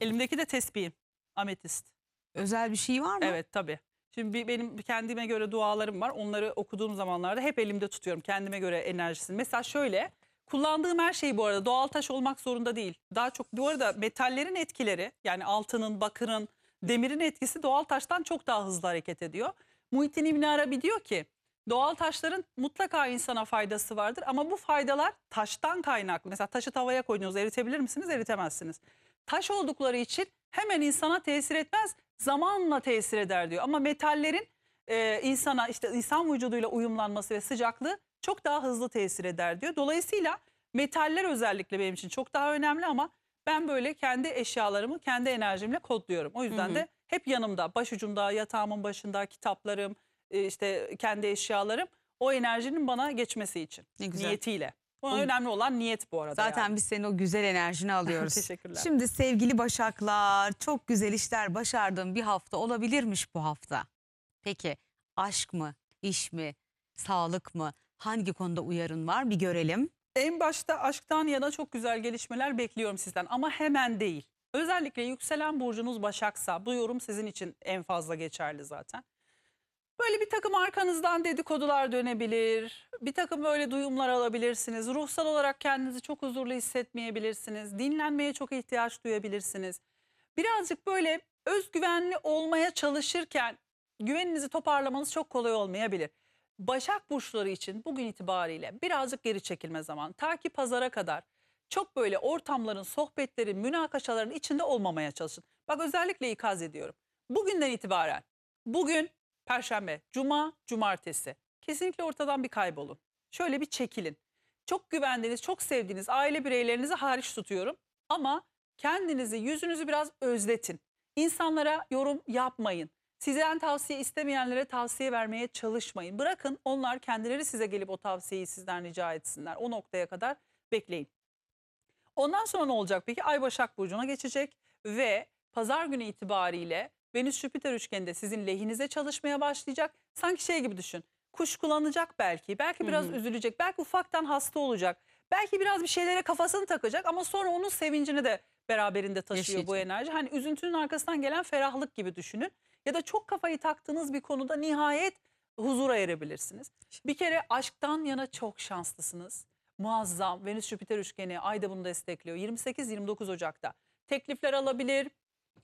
Elimdeki de tesbihim. Ametist. Özel bir şey var mı? Evet tabii. Şimdi benim kendime göre dualarım var. Onları okuduğum zamanlarda hep elimde tutuyorum kendime göre enerjisini. Mesela şöyle kullandığım her şey bu arada doğal taş olmak zorunda değil. Daha çok bu arada metallerin etkileri yani altının, bakırın, demirin etkisi doğal taştan çok daha hızlı hareket ediyor. Muhittin İbn Arabi diyor ki doğal taşların mutlaka insana faydası vardır ama bu faydalar taştan kaynaklı. Mesela taşı tavaya koyduğunuz eritebilir misiniz? Eritemezsiniz taş oldukları için hemen insana tesir etmez zamanla tesir eder diyor. Ama metallerin e, insana işte insan vücuduyla uyumlanması ve sıcaklığı çok daha hızlı tesir eder diyor. Dolayısıyla metaller özellikle benim için çok daha önemli ama ben böyle kendi eşyalarımı kendi enerjimle kodluyorum. O yüzden hı hı. de hep yanımda, başucumda, yatağımın başında, kitaplarım, e, işte kendi eşyalarım o enerjinin bana geçmesi için ne güzel. niyetiyle. Buna önemli olan niyet bu arada. Zaten yani. biz senin o güzel enerjini <laughs> alıyoruz. Teşekkürler. Şimdi sevgili Başaklar çok güzel işler başardığın bir hafta olabilirmiş bu hafta. Peki aşk mı, iş mi, sağlık mı? Hangi konuda uyarın var bir görelim. En başta aşktan yana çok güzel gelişmeler bekliyorum sizden ama hemen değil. Özellikle yükselen burcunuz Başaksa bu yorum sizin için en fazla geçerli zaten. Böyle bir takım arkanızdan dedikodular dönebilir. Bir takım böyle duyumlar alabilirsiniz. Ruhsal olarak kendinizi çok huzurlu hissetmeyebilirsiniz. Dinlenmeye çok ihtiyaç duyabilirsiniz. Birazcık böyle özgüvenli olmaya çalışırken güveninizi toparlamanız çok kolay olmayabilir. Başak burçları için bugün itibariyle birazcık geri çekilme zaman ta ki pazara kadar çok böyle ortamların, sohbetlerin, münakaşaların içinde olmamaya çalışın. Bak özellikle ikaz ediyorum. Bugünden itibaren bugün Perşembe, cuma, cumartesi. Kesinlikle ortadan bir kaybolun. Şöyle bir çekilin. Çok güvendiğiniz, çok sevdiğiniz aile bireylerinizi hariç tutuyorum. Ama kendinizi, yüzünüzü biraz özletin. İnsanlara yorum yapmayın. Sizden tavsiye istemeyenlere tavsiye vermeye çalışmayın. Bırakın onlar kendileri size gelip o tavsiyeyi sizden rica etsinler. O noktaya kadar bekleyin. Ondan sonra ne olacak peki? Ay Başak Burcu'na geçecek ve pazar günü itibariyle Venüs Jüpiter üçgeninde sizin lehinize çalışmaya başlayacak. Sanki şey gibi düşün. Kuş kullanacak belki. Belki biraz Hı -hı. üzülecek. Belki ufaktan hasta olacak. Belki biraz bir şeylere kafasını takacak ama sonra onun sevincini de beraberinde taşıyor Yaşayacak. bu enerji. Hani üzüntünün arkasından gelen ferahlık gibi düşünün. Ya da çok kafayı taktığınız bir konuda nihayet huzura erebilirsiniz. Bir kere aşktan yana çok şanslısınız. Muazzam Venüs Jüpiter üçgeni ay da bunu destekliyor. 28-29 Ocak'ta teklifler alabilir,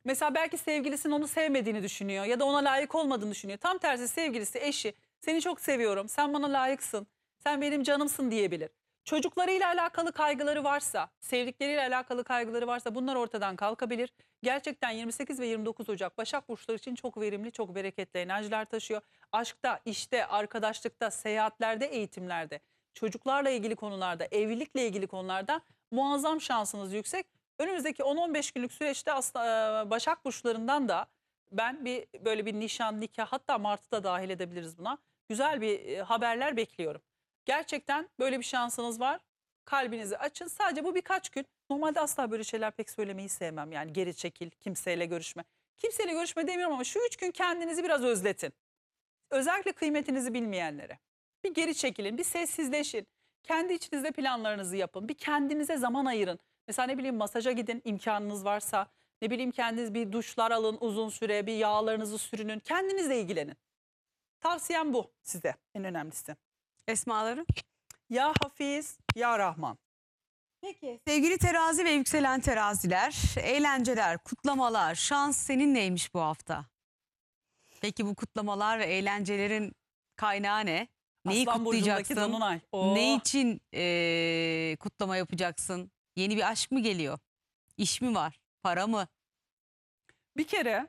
Mesela belki sevgilisin onu sevmediğini düşünüyor ya da ona layık olmadığını düşünüyor. Tam tersi sevgilisi, eşi seni çok seviyorum, sen bana layıksın, sen benim canımsın diyebilir. Çocuklarıyla alakalı kaygıları varsa, sevdikleriyle alakalı kaygıları varsa bunlar ortadan kalkabilir. Gerçekten 28 ve 29 Ocak Başak Burçları için çok verimli, çok bereketli enerjiler taşıyor. Aşkta, işte, arkadaşlıkta, seyahatlerde, eğitimlerde, çocuklarla ilgili konularda, evlilikle ilgili konularda muazzam şansınız yüksek. Önümüzdeki 10-15 günlük süreçte aslında Başak burçlarından da ben bir böyle bir nişan, nikah hatta Mart'ı da dahil edebiliriz buna. Güzel bir haberler bekliyorum. Gerçekten böyle bir şansınız var. Kalbinizi açın. Sadece bu birkaç gün. Normalde asla böyle şeyler pek söylemeyi sevmem. Yani geri çekil, kimseyle görüşme. Kimseyle görüşme demiyorum ama şu üç gün kendinizi biraz özletin. Özellikle kıymetinizi bilmeyenlere. Bir geri çekilin, bir sessizleşin. Kendi içinizde planlarınızı yapın. Bir kendinize zaman ayırın. Mesela ne bileyim masaja gidin imkanınız varsa. Ne bileyim kendiniz bir duşlar alın uzun süre bir yağlarınızı sürünün. Kendinizle ilgilenin. Tavsiyem bu size en önemlisi. Esmaları. Ya Hafiz ya Rahman. Peki. Sevgili terazi ve yükselen teraziler, eğlenceler, kutlamalar, şans senin neymiş bu hafta? Peki bu kutlamalar ve eğlencelerin kaynağı ne? Neyi Aslan kutlayacaksın? Ne oh. için eee, kutlama yapacaksın? Yeni bir aşk mı geliyor? İş mi var? Para mı? Bir kere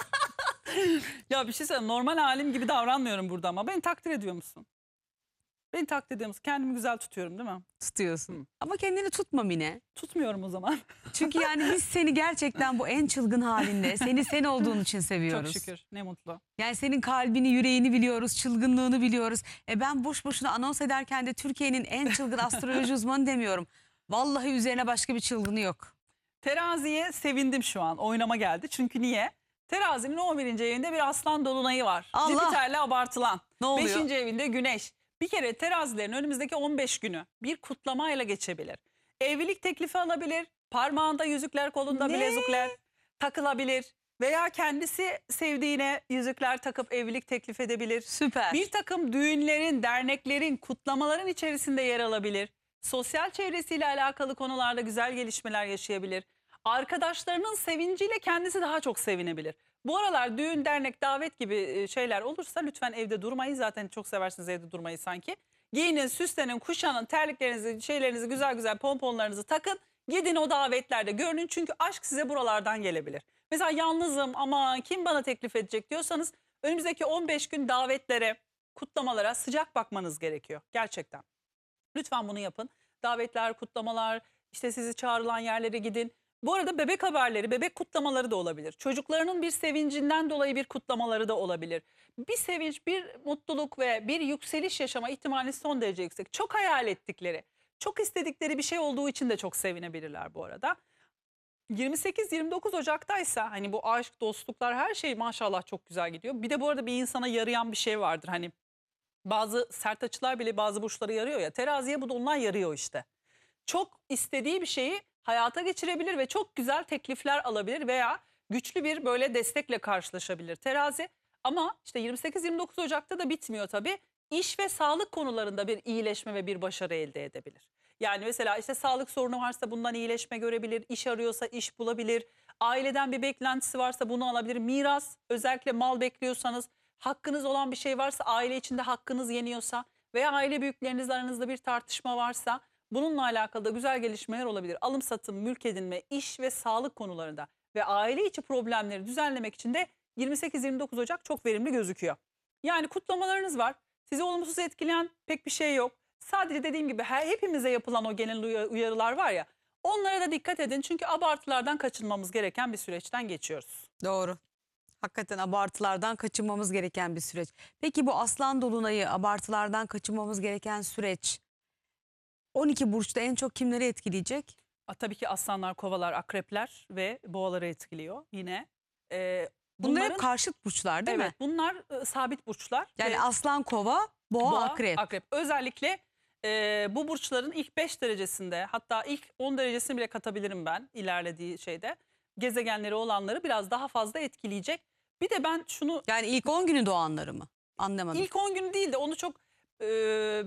<laughs> ya bir şey söyleyeyim normal halim gibi davranmıyorum burada ama beni takdir ediyor musun? Beni takdir ediyor musun? Kendimi güzel tutuyorum değil mi? Tutuyorsun. Hı. Ama kendini tutma Mine. Tutmuyorum o zaman. <laughs> Çünkü yani biz seni gerçekten bu en çılgın halinde, seni sen olduğun için seviyoruz. Çok şükür. Ne mutlu. Yani senin kalbini, yüreğini biliyoruz, çılgınlığını biliyoruz. E ben boş boşuna anons ederken de Türkiye'nin en çılgın astroloji uzmanı demiyorum. Vallahi üzerine başka bir çılgını yok. Terazi'ye sevindim şu an. Oynama geldi. Çünkü niye? Terazi'nin 11. evinde bir aslan dolunayı var. Allah. Jüpiter'le abartılan. Ne oluyor? 5. evinde güneş. Bir kere terazilerin önümüzdeki 15 günü bir kutlamayla geçebilir. Evlilik teklifi alabilir. Parmağında yüzükler, kolunda ne? bilezikler takılabilir. Veya kendisi sevdiğine yüzükler takıp evlilik teklif edebilir. Süper. Bir takım düğünlerin, derneklerin, kutlamaların içerisinde yer alabilir sosyal çevresiyle alakalı konularda güzel gelişmeler yaşayabilir. Arkadaşlarının sevinciyle kendisi daha çok sevinebilir. Bu aralar düğün, dernek, davet gibi e, şeyler olursa lütfen evde durmayın. Zaten çok seversiniz evde durmayı sanki. Giyinin, süslenin, kuşanın, terliklerinizi, şeylerinizi güzel güzel pomponlarınızı takın. Gidin o davetlerde görünün çünkü aşk size buralardan gelebilir. Mesela yalnızım ama kim bana teklif edecek diyorsanız önümüzdeki 15 gün davetlere, kutlamalara sıcak bakmanız gerekiyor gerçekten. Lütfen bunu yapın. Davetler, kutlamalar, işte sizi çağrılan yerlere gidin. Bu arada bebek haberleri, bebek kutlamaları da olabilir. Çocuklarının bir sevincinden dolayı bir kutlamaları da olabilir. Bir sevinç, bir mutluluk ve bir yükseliş yaşama ihtimali son derece yüksek. Çok hayal ettikleri, çok istedikleri bir şey olduğu için de çok sevinebilirler bu arada. 28-29 Ocak'taysa hani bu aşk, dostluklar her şey maşallah çok güzel gidiyor. Bir de bu arada bir insana yarayan bir şey vardır. Hani bazı sert açılar bile bazı burçlara yarıyor ya. Teraziye bu da ondan yarıyor işte. Çok istediği bir şeyi hayata geçirebilir ve çok güzel teklifler alabilir veya güçlü bir böyle destekle karşılaşabilir terazi. Ama işte 28-29 Ocak'ta da bitmiyor tabii. İş ve sağlık konularında bir iyileşme ve bir başarı elde edebilir. Yani mesela işte sağlık sorunu varsa bundan iyileşme görebilir, iş arıyorsa iş bulabilir, aileden bir beklentisi varsa bunu alabilir, miras özellikle mal bekliyorsanız hakkınız olan bir şey varsa aile içinde hakkınız yeniyorsa veya aile büyükleriniz aranızda bir tartışma varsa bununla alakalı da güzel gelişmeler olabilir. Alım satım, mülk edinme, iş ve sağlık konularında ve aile içi problemleri düzenlemek için de 28-29 Ocak çok verimli gözüküyor. Yani kutlamalarınız var. Sizi olumsuz etkileyen pek bir şey yok. Sadece dediğim gibi her hepimize yapılan o genel uyarılar var ya. Onlara da dikkat edin çünkü abartılardan kaçınmamız gereken bir süreçten geçiyoruz. Doğru. Hakikaten abartılardan kaçınmamız gereken bir süreç. Peki bu aslan dolunayı abartılardan kaçınmamız gereken süreç 12 burçta en çok kimleri etkileyecek? A, tabii ki aslanlar, kovalar, akrepler ve boğaları etkiliyor yine. Ee, bunlar bunların, hep karşıt burçlar değil evet, mi? Evet bunlar e, sabit burçlar. Yani ve, ee, aslan, kova, boğa, boğa akrep. akrep. Özellikle e, bu burçların ilk 5 derecesinde hatta ilk 10 derecesini bile katabilirim ben ilerlediği şeyde. Gezegenleri olanları biraz daha fazla etkileyecek bir de ben şunu Yani ilk 10 günü doğanları mı? Anlamadım. İlk 10 günü değil de onu çok e,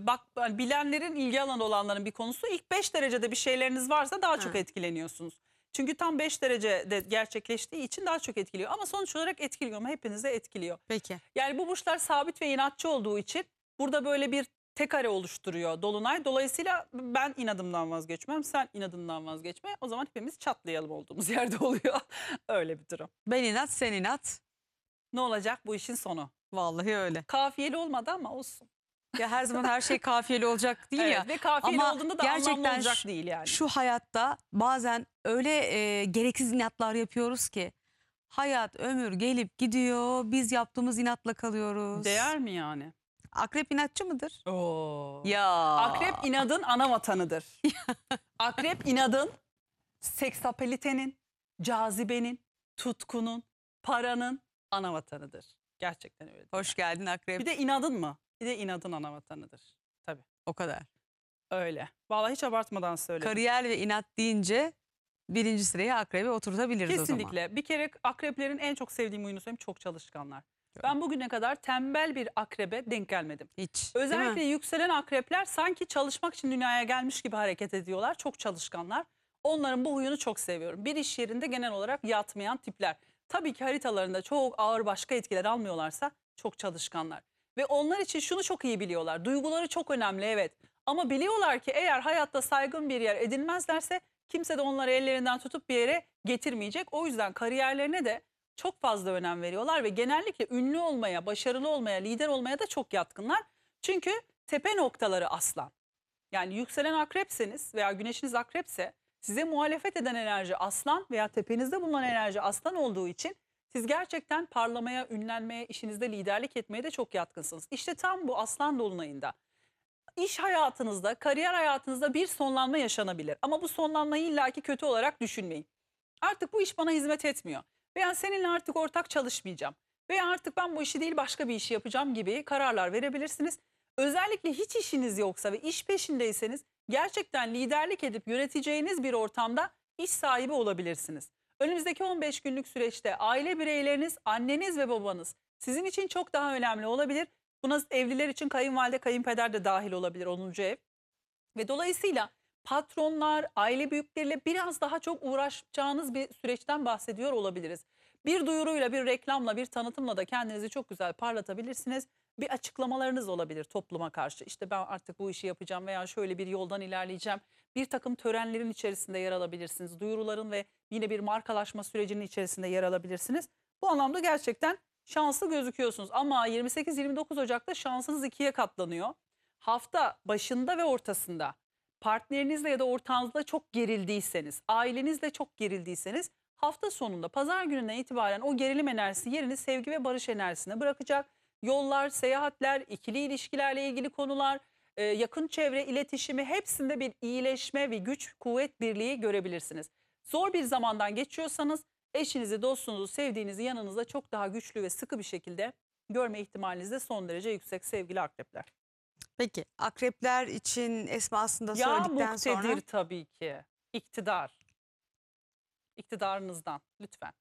bak hani bilenlerin ilgi alanı olanların bir konusu. İlk 5 derecede bir şeyleriniz varsa daha çok Ha. etkileniyorsunuz. Çünkü tam 5 derecede gerçekleştiği için daha çok etkiliyor. Ama sonuç olarak etkiliyor ama Hepinize etkiliyor. Peki. Yani bu burçlar sabit ve inatçı olduğu için burada böyle bir tek kare oluşturuyor Dolunay. Dolayısıyla ben inadımdan vazgeçmem, sen inadından vazgeçme. O zaman hepimiz çatlayalım olduğumuz <laughs> yerde oluyor. Öyle bir durum. Ben inat, sen inat. Ne olacak bu işin sonu? Vallahi öyle. Kafiyeli olmadı ama olsun. Ya her zaman her şey kafiyeli olacak <laughs> değil evet, ya. Ve kafiyeli Ama olduğunda da gerçekten olacak değil yani. Şu hayatta bazen öyle e, gereksiz inatlar yapıyoruz ki hayat ömür gelip gidiyor biz yaptığımız inatla kalıyoruz. Değer mi yani? Akrep inatçı mıdır? Oo. Ya. Akrep inadın ana vatanıdır. <laughs> Akrep inadın seksapelitenin, cazibenin, tutkunun, paranın, ana vatanıdır. Gerçekten öyle. Hoş geldin akrep. Bir de inadın mı? Bir de inadın ana vatanıdır. Tabii. O kadar. Öyle. Vallahi hiç abartmadan söyledim. Kariyer ve inat deyince birinci sıraya akrebi oturtabiliriz o zaman. Kesinlikle. Bir kere akreplerin en çok sevdiğim huyunu söyleyeyim. Çok çalışkanlar. Ben bugüne kadar tembel bir akrebe denk gelmedim. Hiç. Özellikle yükselen akrepler sanki çalışmak için dünyaya gelmiş gibi hareket ediyorlar. Çok çalışkanlar. Onların bu huyunu çok seviyorum. Bir iş yerinde genel olarak yatmayan tipler tabii ki haritalarında çok ağır başka etkiler almıyorlarsa çok çalışkanlar. Ve onlar için şunu çok iyi biliyorlar. Duyguları çok önemli evet. Ama biliyorlar ki eğer hayatta saygın bir yer edilmezlerse kimse de onları ellerinden tutup bir yere getirmeyecek. O yüzden kariyerlerine de çok fazla önem veriyorlar ve genellikle ünlü olmaya, başarılı olmaya, lider olmaya da çok yatkınlar. Çünkü tepe noktaları aslan. Yani yükselen akrepseniz veya güneşiniz akrepse Size muhalefet eden enerji aslan veya tepenizde bulunan enerji aslan olduğu için siz gerçekten parlamaya, ünlenmeye, işinizde liderlik etmeye de çok yatkınsınız. İşte tam bu aslan dolunayında iş hayatınızda, kariyer hayatınızda bir sonlanma yaşanabilir. Ama bu sonlanmayı illaki kötü olarak düşünmeyin. Artık bu iş bana hizmet etmiyor. Veya seninle artık ortak çalışmayacağım. Veya artık ben bu işi değil başka bir işi yapacağım gibi kararlar verebilirsiniz. Özellikle hiç işiniz yoksa ve iş peşindeyseniz gerçekten liderlik edip yöneteceğiniz bir ortamda iş sahibi olabilirsiniz. Önümüzdeki 15 günlük süreçte aile bireyleriniz, anneniz ve babanız sizin için çok daha önemli olabilir. Buna evliler için kayınvalide, kayınpeder de dahil olabilir 10. ev. Ve dolayısıyla patronlar, aile büyükleriyle biraz daha çok uğraşacağınız bir süreçten bahsediyor olabiliriz. Bir duyuruyla, bir reklamla, bir tanıtımla da kendinizi çok güzel parlatabilirsiniz. Bir açıklamalarınız olabilir topluma karşı. İşte ben artık bu işi yapacağım veya şöyle bir yoldan ilerleyeceğim. Bir takım törenlerin içerisinde yer alabilirsiniz. Duyuruların ve yine bir markalaşma sürecinin içerisinde yer alabilirsiniz. Bu anlamda gerçekten şanslı gözüküyorsunuz. Ama 28-29 Ocak'ta şansınız ikiye katlanıyor. Hafta başında ve ortasında partnerinizle ya da ortağınızla çok gerildiyseniz, ailenizle çok gerildiyseniz hafta sonunda pazar gününe itibaren o gerilim enerjisi yerini sevgi ve barış enerjisine bırakacak. Yollar, seyahatler, ikili ilişkilerle ilgili konular, e, yakın çevre iletişimi hepsinde bir iyileşme ve güç kuvvet birliği görebilirsiniz. Zor bir zamandan geçiyorsanız eşinizi, dostunuzu, sevdiğinizi yanınızda çok daha güçlü ve sıkı bir şekilde görme ihtimaliniz de son derece yüksek sevgili akrepler. Peki akrepler için esmasında ya söyledikten sonra. Ya muktedir tabii ki iktidar iktidarınızdan lütfen.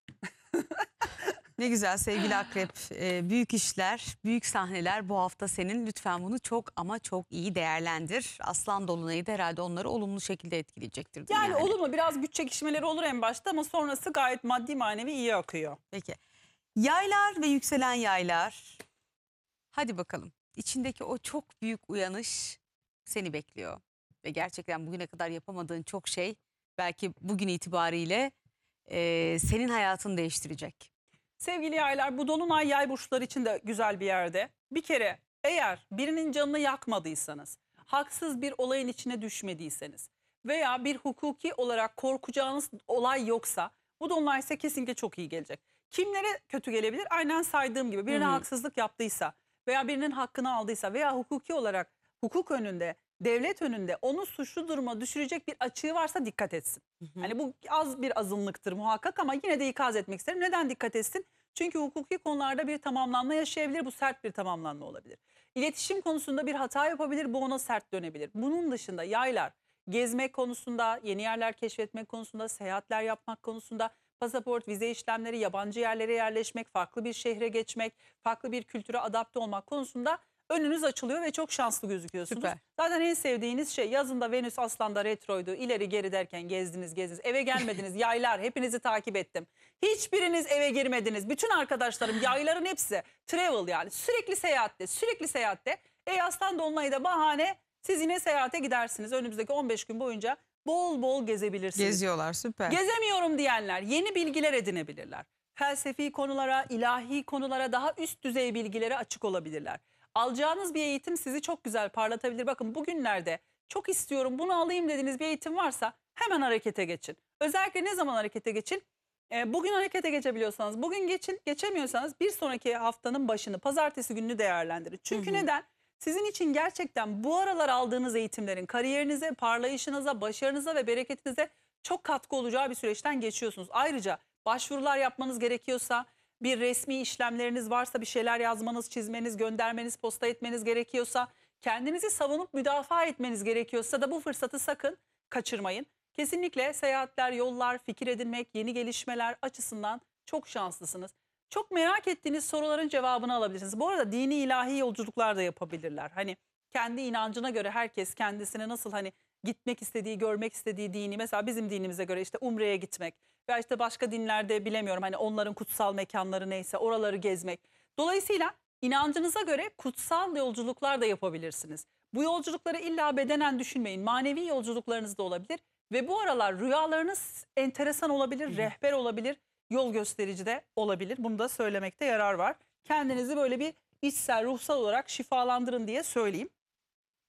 Ne güzel sevgili Akrep. Ee, büyük işler, büyük sahneler bu hafta senin. Lütfen bunu çok ama çok iyi değerlendir. Aslan Dolunay'ı da herhalde onları olumlu şekilde etkileyecektir. Yani, yani olumlu biraz güç çekişmeleri olur en başta ama sonrası gayet maddi manevi iyi akıyor. Peki. Yaylar ve yükselen yaylar. Hadi bakalım. İçindeki o çok büyük uyanış seni bekliyor. Ve gerçekten bugüne kadar yapamadığın çok şey belki bugün itibariyle e, senin hayatını değiştirecek. Sevgili yaylar bu dolunay yay burçları için de güzel bir yerde. Bir kere eğer birinin canını yakmadıysanız, haksız bir olayın içine düşmediyseniz veya bir hukuki olarak korkacağınız olay yoksa bu dolunay ise kesinlikle çok iyi gelecek. Kimlere kötü gelebilir? Aynen saydığım gibi birine Hı -hı. haksızlık yaptıysa veya birinin hakkını aldıysa veya hukuki olarak hukuk önünde devlet önünde onu suçlu duruma düşürecek bir açığı varsa dikkat etsin. Hani bu az bir azınlıktır muhakkak ama yine de ikaz etmek isterim. Neden dikkat etsin? Çünkü hukuki konularda bir tamamlanma yaşayabilir. Bu sert bir tamamlanma olabilir. İletişim konusunda bir hata yapabilir. Bu ona sert dönebilir. Bunun dışında yaylar gezmek konusunda, yeni yerler keşfetmek konusunda, seyahatler yapmak konusunda pasaport, vize işlemleri, yabancı yerlere yerleşmek, farklı bir şehre geçmek, farklı bir kültüre adapte olmak konusunda önünüz açılıyor ve çok şanslı gözüküyorsunuz. Süper. Zaten en sevdiğiniz şey yazında Venüs Aslan'da retroydu. İleri geri derken gezdiniz gezdiniz. Eve gelmediniz <laughs> yaylar hepinizi takip ettim. Hiçbiriniz eve girmediniz. Bütün arkadaşlarım yayların hepsi travel yani sürekli seyahatte sürekli seyahatte. E Aslan Dolunay'ı da bahane siz yine seyahate gidersiniz. Önümüzdeki 15 gün boyunca bol bol gezebilirsiniz. Geziyorlar süper. Gezemiyorum diyenler yeni bilgiler edinebilirler. Felsefi konulara, ilahi konulara daha üst düzey bilgilere açık olabilirler. Alacağınız bir eğitim sizi çok güzel parlatabilir. Bakın bugünlerde çok istiyorum bunu alayım dediğiniz bir eğitim varsa hemen harekete geçin. Özellikle ne zaman harekete geçin? E, bugün harekete geçebiliyorsanız, bugün geçin, geçemiyorsanız bir sonraki haftanın başını, pazartesi gününü değerlendirin. Çünkü hı hı. neden? Sizin için gerçekten bu aralar aldığınız eğitimlerin kariyerinize, parlayışınıza, başarınıza ve bereketinize çok katkı olacağı bir süreçten geçiyorsunuz. Ayrıca başvurular yapmanız gerekiyorsa, bir resmi işlemleriniz varsa bir şeyler yazmanız, çizmeniz, göndermeniz, posta etmeniz gerekiyorsa, kendinizi savunup müdafaa etmeniz gerekiyorsa da bu fırsatı sakın kaçırmayın. Kesinlikle seyahatler, yollar, fikir edinmek, yeni gelişmeler açısından çok şanslısınız. Çok merak ettiğiniz soruların cevabını alabilirsiniz. Bu arada dini ilahi yolculuklar da yapabilirler. Hani kendi inancına göre herkes kendisine nasıl hani gitmek istediği, görmek istediği dini mesela bizim dinimize göre işte umreye gitmek veya işte başka dinlerde bilemiyorum hani onların kutsal mekanları neyse oraları gezmek. Dolayısıyla inancınıza göre kutsal yolculuklar da yapabilirsiniz. Bu yolculukları illa bedenen düşünmeyin. Manevi yolculuklarınız da olabilir. Ve bu aralar rüyalarınız enteresan olabilir, rehber olabilir, yol gösterici de olabilir. Bunu da söylemekte yarar var. Kendinizi böyle bir içsel, ruhsal olarak şifalandırın diye söyleyeyim.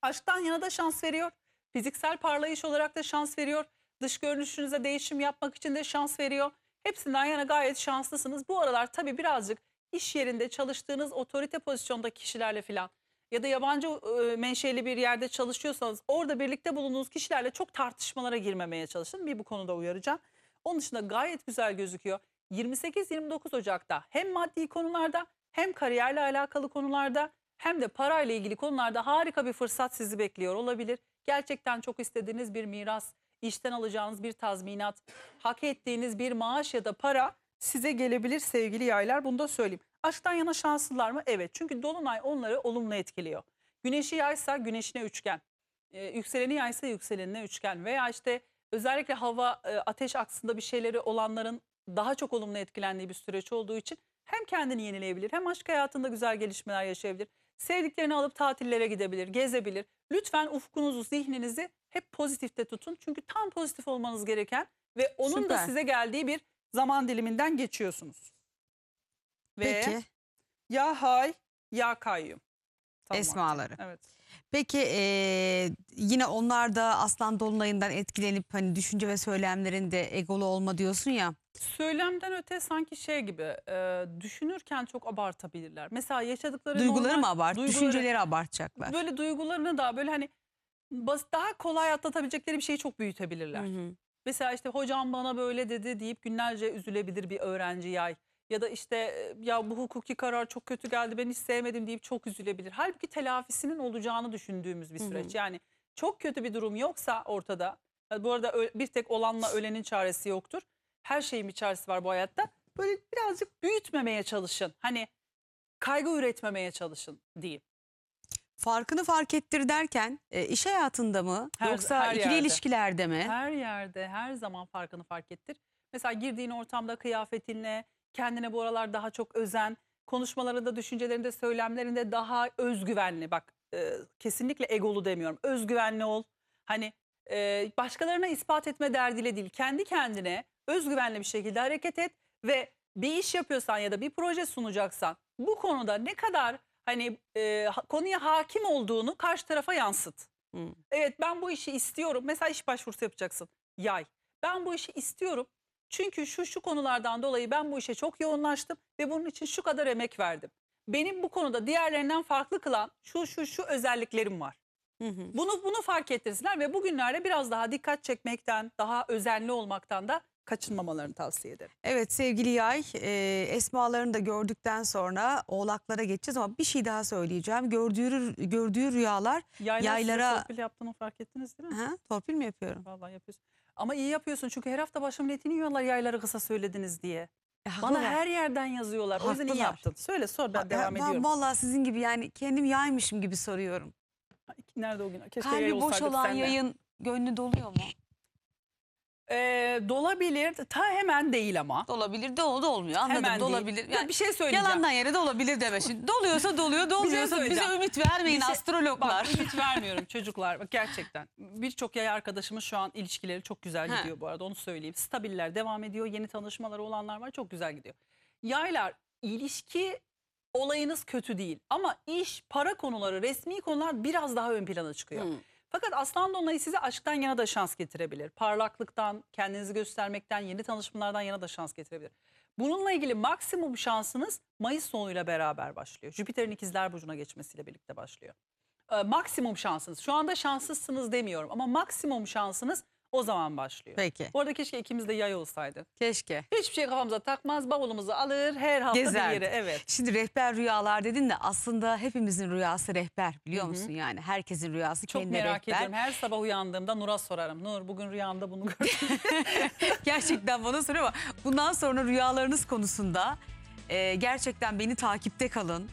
Aşktan yana da şans veriyor. Fiziksel parlayış olarak da şans veriyor. Dış görünüşünüze değişim yapmak için de şans veriyor. Hepsinden yana gayet şanslısınız. Bu aralar tabii birazcık iş yerinde çalıştığınız otorite pozisyonda kişilerle filan ya da yabancı e, menşeli bir yerde çalışıyorsanız orada birlikte bulunduğunuz kişilerle çok tartışmalara girmemeye çalışın. Bir bu konuda uyaracağım. Onun dışında gayet güzel gözüküyor. 28-29 Ocak'ta hem maddi konularda hem kariyerle alakalı konularda hem de parayla ilgili konularda harika bir fırsat sizi bekliyor olabilir. Gerçekten çok istediğiniz bir miras işten alacağınız bir tazminat, hak ettiğiniz bir maaş ya da para size gelebilir sevgili yaylar. Bunu da söyleyeyim. Aşktan yana şanslılar mı? Evet. Çünkü dolunay onları olumlu etkiliyor. Güneşi yaysa güneşine üçgen. E, yükseleni yaysa yükselenine üçgen. Veya işte özellikle hava e, ateş aksında bir şeyleri olanların daha çok olumlu etkilendiği bir süreç olduğu için hem kendini yenileyebilir hem aşk hayatında güzel gelişmeler yaşayabilir. Sevdiklerini alıp tatillere gidebilir, gezebilir. Lütfen ufkunuzu, zihninizi hep pozitifte tutun. Çünkü tam pozitif olmanız gereken ve onun Süper. da size geldiği bir zaman diliminden geçiyorsunuz. Ve Peki. ya hay ya kayyum. Tam Esmaları. Artık. Evet. Peki e, yine onlar da Aslan Dolunay'ından etkilenip hani düşünce ve söylemlerinde egolu olma diyorsun ya. Söylemden öte sanki şey gibi e, düşünürken çok abartabilirler. Mesela yaşadıkları Duyguları normal- mı abart, duyguları- düşünceleri abartacaklar. Böyle duygularını daha böyle hani basit daha kolay atlatabilecekleri bir şeyi çok büyütebilirler. Hı hı. Mesela işte hocam bana böyle dedi deyip günlerce üzülebilir bir öğrenci yay ya da işte ya bu hukuki karar çok kötü geldi ben hiç sevmedim deyip çok üzülebilir. Halbuki telafisinin olacağını düşündüğümüz bir süreç. Hı hı. Yani çok kötü bir durum yoksa ortada e, bu arada bir tek olanla ölenin çaresi yoktur. Her şeyin bir çaresi var bu hayatta. Böyle birazcık büyütmemeye çalışın. Hani kaygı üretmemeye çalışın diyeyim farkını fark ettir derken e, iş hayatında mı her, yoksa her ikili yerde. ilişkilerde mi? Her yerde her zaman farkını fark ettir. Mesela girdiğin ortamda kıyafetinle, kendine bu aralar daha çok özen, konuşmalarında, düşüncelerinde, söylemlerinde daha özgüvenli. Bak e, kesinlikle egolu demiyorum. Özgüvenli ol. Hani e, başkalarına ispat etme derdiyle değil, kendi kendine özgüvenli bir şekilde hareket et ve bir iş yapıyorsan ya da bir proje sunacaksan bu konuda ne kadar hani e, konuya hakim olduğunu karşı tarafa yansıt. Hmm. Evet ben bu işi istiyorum. Mesela iş başvurusu yapacaksın. Yay. Ben bu işi istiyorum. Çünkü şu şu konulardan dolayı ben bu işe çok yoğunlaştım ve bunun için şu kadar emek verdim. Benim bu konuda diğerlerinden farklı kılan şu şu şu özelliklerim var. Hı hı. Bunu bunu fark ettirsinler ve bugünlerde biraz daha dikkat çekmekten, daha özenli olmaktan da kaçınmamalarını tavsiye ederim. Evet sevgili Yay, e, esmalarını da gördükten sonra oğlaklara geçeceğiz ama bir şey daha söyleyeceğim. Gördüğü gördüğü rüyalar Yaylar yaylara... torpil yaptığını fark ettiniz değil mi? Ha, torpil mi yapıyorum? Vallahi yapıyorsun. Ama iyi yapıyorsun çünkü her hafta başım etini yiyorlar yayları kısa söylediniz diye. E, Bana her yerden yazıyorlar. O yüzden iyi yaptın. Söyle sor ben Ha- devam va- ediyorum. Vallahi sizin gibi yani kendim yaymışım gibi soruyorum. Nerede o gün? Keşke Kalbi boş olan yayın gönlü doluyor mu? e, dolabilir. Ta hemen değil ama. Dolabilir de o olmuyor anladım Hemen değil. dolabilir. Yani bir şey söyleyeceğim. yalandan yere dolabilir deme şimdi. Doluyorsa doluyor <laughs> şey dolmuyorsa bize söyleyeceğim. ümit vermeyin Bir şey- astrologlar. Bak ümit vermiyorum çocuklar. Bak gerçekten. Birçok yay arkadaşımız şu an ilişkileri çok güzel He. gidiyor bu arada onu söyleyeyim. Stabiller devam ediyor. Yeni tanışmaları olanlar var çok güzel gidiyor. Yaylar ilişki olayınız kötü değil ama iş, para konuları, resmi konular biraz daha ön plana çıkıyor. Hı. Hmm. Fakat aslan dolunayı size aşktan yana da şans getirebilir. Parlaklıktan, kendinizi göstermekten, yeni tanışmalardan yana da şans getirebilir. Bununla ilgili maksimum şansınız Mayıs sonuyla beraber başlıyor. Jüpiter'in ikizler burcuna geçmesiyle birlikte başlıyor. Ee, maksimum şansınız. Şu anda şanssızsınız demiyorum ama maksimum şansınız o zaman başlıyor. Peki. Bu arada keşke ikimiz de yay olsaydı. Keşke. Hiçbir şey kafamıza takmaz, bavulumuzu alır, her hafta Gezerdik. bir yere. Evet. Şimdi rehber rüyalar dedin de aslında hepimizin rüyası rehber biliyor Hı -hı. musun yani? Herkesin rüyası Çok kendine merak ediyorum. Her sabah uyandığımda Nur'a sorarım. Nur bugün rüyamda bunu gördüm. <laughs> gerçekten bana soruyor ama bundan sonra rüyalarınız konusunda e, gerçekten beni takipte kalın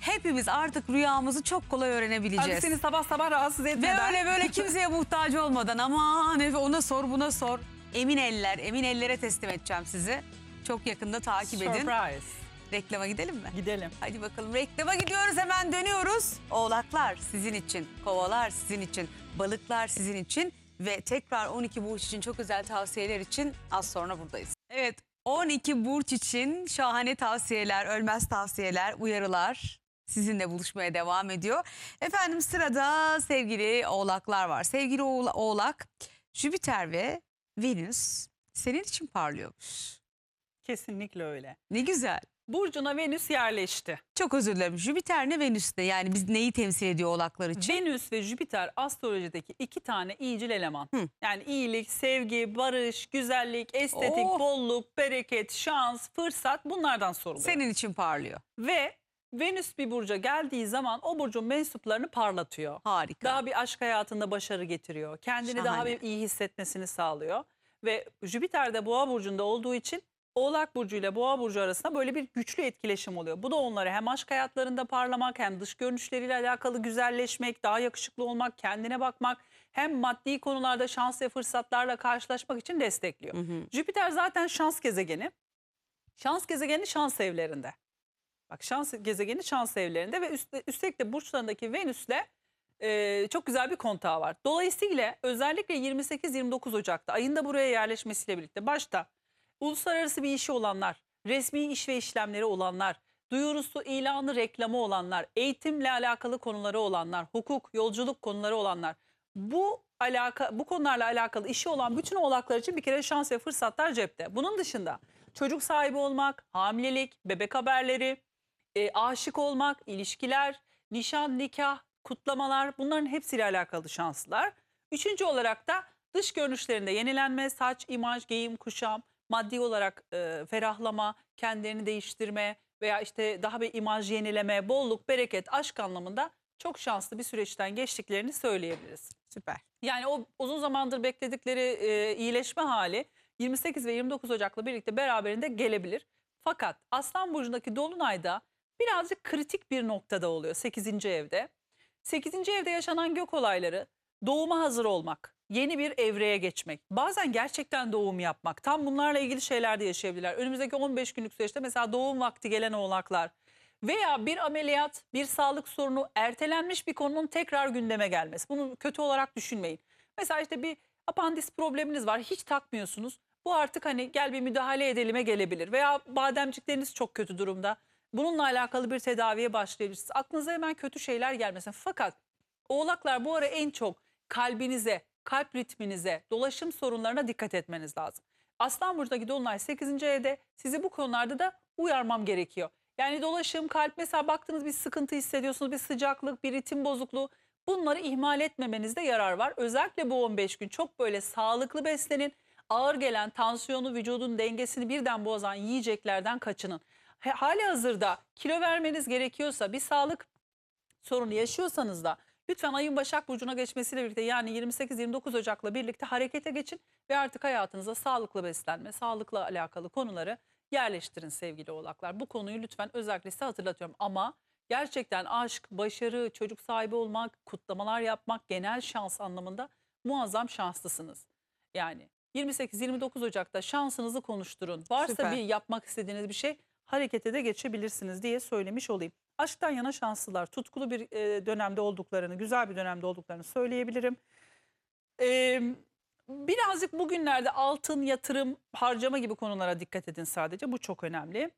hepimiz artık rüyamızı çok kolay öğrenebileceğiz. Abi seni sabah sabah rahatsız etmeden. Ve öyle böyle <laughs> kimseye muhtaç olmadan aman Efe ona sor buna sor. Emin eller, emin ellere teslim edeceğim sizi. Çok yakında takip edin. Surprise. Reklama gidelim mi? Gidelim. Hadi bakalım reklama gidiyoruz hemen dönüyoruz. Oğlaklar sizin için, kovalar sizin için, balıklar sizin için ve tekrar 12 burç için çok özel tavsiyeler için az sonra buradayız. Evet 12 burç için şahane tavsiyeler, ölmez tavsiyeler, uyarılar sizinle buluşmaya devam ediyor. Efendim sırada sevgili oğlaklar var. Sevgili oğlak Jüpiter ve Venüs senin için parlıyormuş. Kesinlikle öyle. Ne güzel. Burcuna Venüs yerleşti. Çok özür dilerim. Jüpiter ne Venüs ne? Yani biz neyi temsil ediyor oğlaklar için? Venüs ve Jüpiter astrolojideki iki tane iyicil eleman. Hı. Yani iyilik, sevgi, barış, güzellik, estetik, Oh. bolluk, bereket, şans, fırsat bunlardan soruluyor. Senin için parlıyor. Ve Venüs bir burca geldiği zaman o burcun mensuplarını parlatıyor. Harika. Daha bir aşk hayatında başarı getiriyor. Kendini Şahane. daha bir iyi hissetmesini sağlıyor. Ve Jüpiter de boğa burcunda olduğu için Oğlak Burcu ile Boğa Burcu arasında böyle bir güçlü etkileşim oluyor. Bu da onları hem aşk hayatlarında parlamak hem dış görünüşleriyle alakalı güzelleşmek, daha yakışıklı olmak, kendine bakmak hem maddi konularda şans ve fırsatlarla karşılaşmak için destekliyor. Hı hı. Jüpiter zaten şans gezegeni. Şans gezegeni şans evlerinde. Bak şans gezegeni şans evlerinde ve üst, üstelik de burçlarındaki Venüs'le e, çok güzel bir kontağı var. Dolayısıyla özellikle 28-29 Ocak'ta ayın da buraya yerleşmesiyle birlikte başta uluslararası bir işi olanlar, resmi iş ve işlemleri olanlar, duyurusu, ilanı, reklamı olanlar, eğitimle alakalı konuları olanlar, hukuk, yolculuk konuları olanlar bu alaka bu konularla alakalı işi olan bütün oğlaklar için bir kere şans ve fırsatlar cepte. Bunun dışında çocuk sahibi olmak, hamilelik, bebek haberleri, e, aşık olmak, ilişkiler, nişan, nikah, kutlamalar bunların hepsiyle alakalı şanslar. Üçüncü olarak da dış görünüşlerinde yenilenme, saç, imaj, giyim, kuşam, maddi olarak e, ferahlama, kendilerini değiştirme veya işte daha bir imaj yenileme, bolluk, bereket, aşk anlamında çok şanslı bir süreçten geçtiklerini söyleyebiliriz. Süper. Yani o uzun zamandır bekledikleri e, iyileşme hali 28 ve 29 Ocak'la birlikte beraberinde gelebilir. Fakat Aslan Burcu'ndaki Dolunay'da birazcık kritik bir noktada oluyor 8. evde. 8. evde yaşanan gök olayları doğuma hazır olmak, yeni bir evreye geçmek, bazen gerçekten doğum yapmak. Tam bunlarla ilgili şeyler de yaşayabilirler. Önümüzdeki 15 günlük süreçte mesela doğum vakti gelen oğlaklar veya bir ameliyat, bir sağlık sorunu, ertelenmiş bir konunun tekrar gündeme gelmesi. Bunu kötü olarak düşünmeyin. Mesela işte bir apandis probleminiz var, hiç takmıyorsunuz. Bu artık hani gel bir müdahale edelim'e gelebilir. Veya bademcikleriniz çok kötü durumda. Bununla alakalı bir tedaviye başlayabilirsiniz. Aklınıza hemen kötü şeyler gelmesin. Fakat oğlaklar bu ara en çok kalbinize, kalp ritminize, dolaşım sorunlarına dikkat etmeniz lazım. Aslan Burcu'daki Dolunay 8. evde sizi bu konularda da uyarmam gerekiyor. Yani dolaşım, kalp mesela baktınız bir sıkıntı hissediyorsunuz, bir sıcaklık, bir ritim bozukluğu. Bunları ihmal etmemenizde yarar var. Özellikle bu 15 gün çok böyle sağlıklı beslenin. Ağır gelen tansiyonu, vücudun dengesini birden bozan yiyeceklerden kaçının hali hazırda kilo vermeniz gerekiyorsa bir sağlık sorunu yaşıyorsanız da lütfen ayın Başak Burcu'na geçmesiyle birlikte yani 28-29 Ocak'la birlikte harekete geçin ve artık hayatınıza sağlıklı beslenme, sağlıkla alakalı konuları yerleştirin sevgili oğlaklar. Bu konuyu lütfen özellikle size hatırlatıyorum ama gerçekten aşk, başarı, çocuk sahibi olmak, kutlamalar yapmak genel şans anlamında muazzam şanslısınız. Yani 28-29 Ocak'ta şansınızı konuşturun. Varsa Süper. bir yapmak istediğiniz bir şey harekete de geçebilirsiniz diye söylemiş olayım. Aşktan yana şanslılar. Tutkulu bir e, dönemde olduklarını, güzel bir dönemde olduklarını söyleyebilirim. Ee, birazcık bugünlerde altın, yatırım, harcama gibi konulara dikkat edin sadece. Bu çok önemli.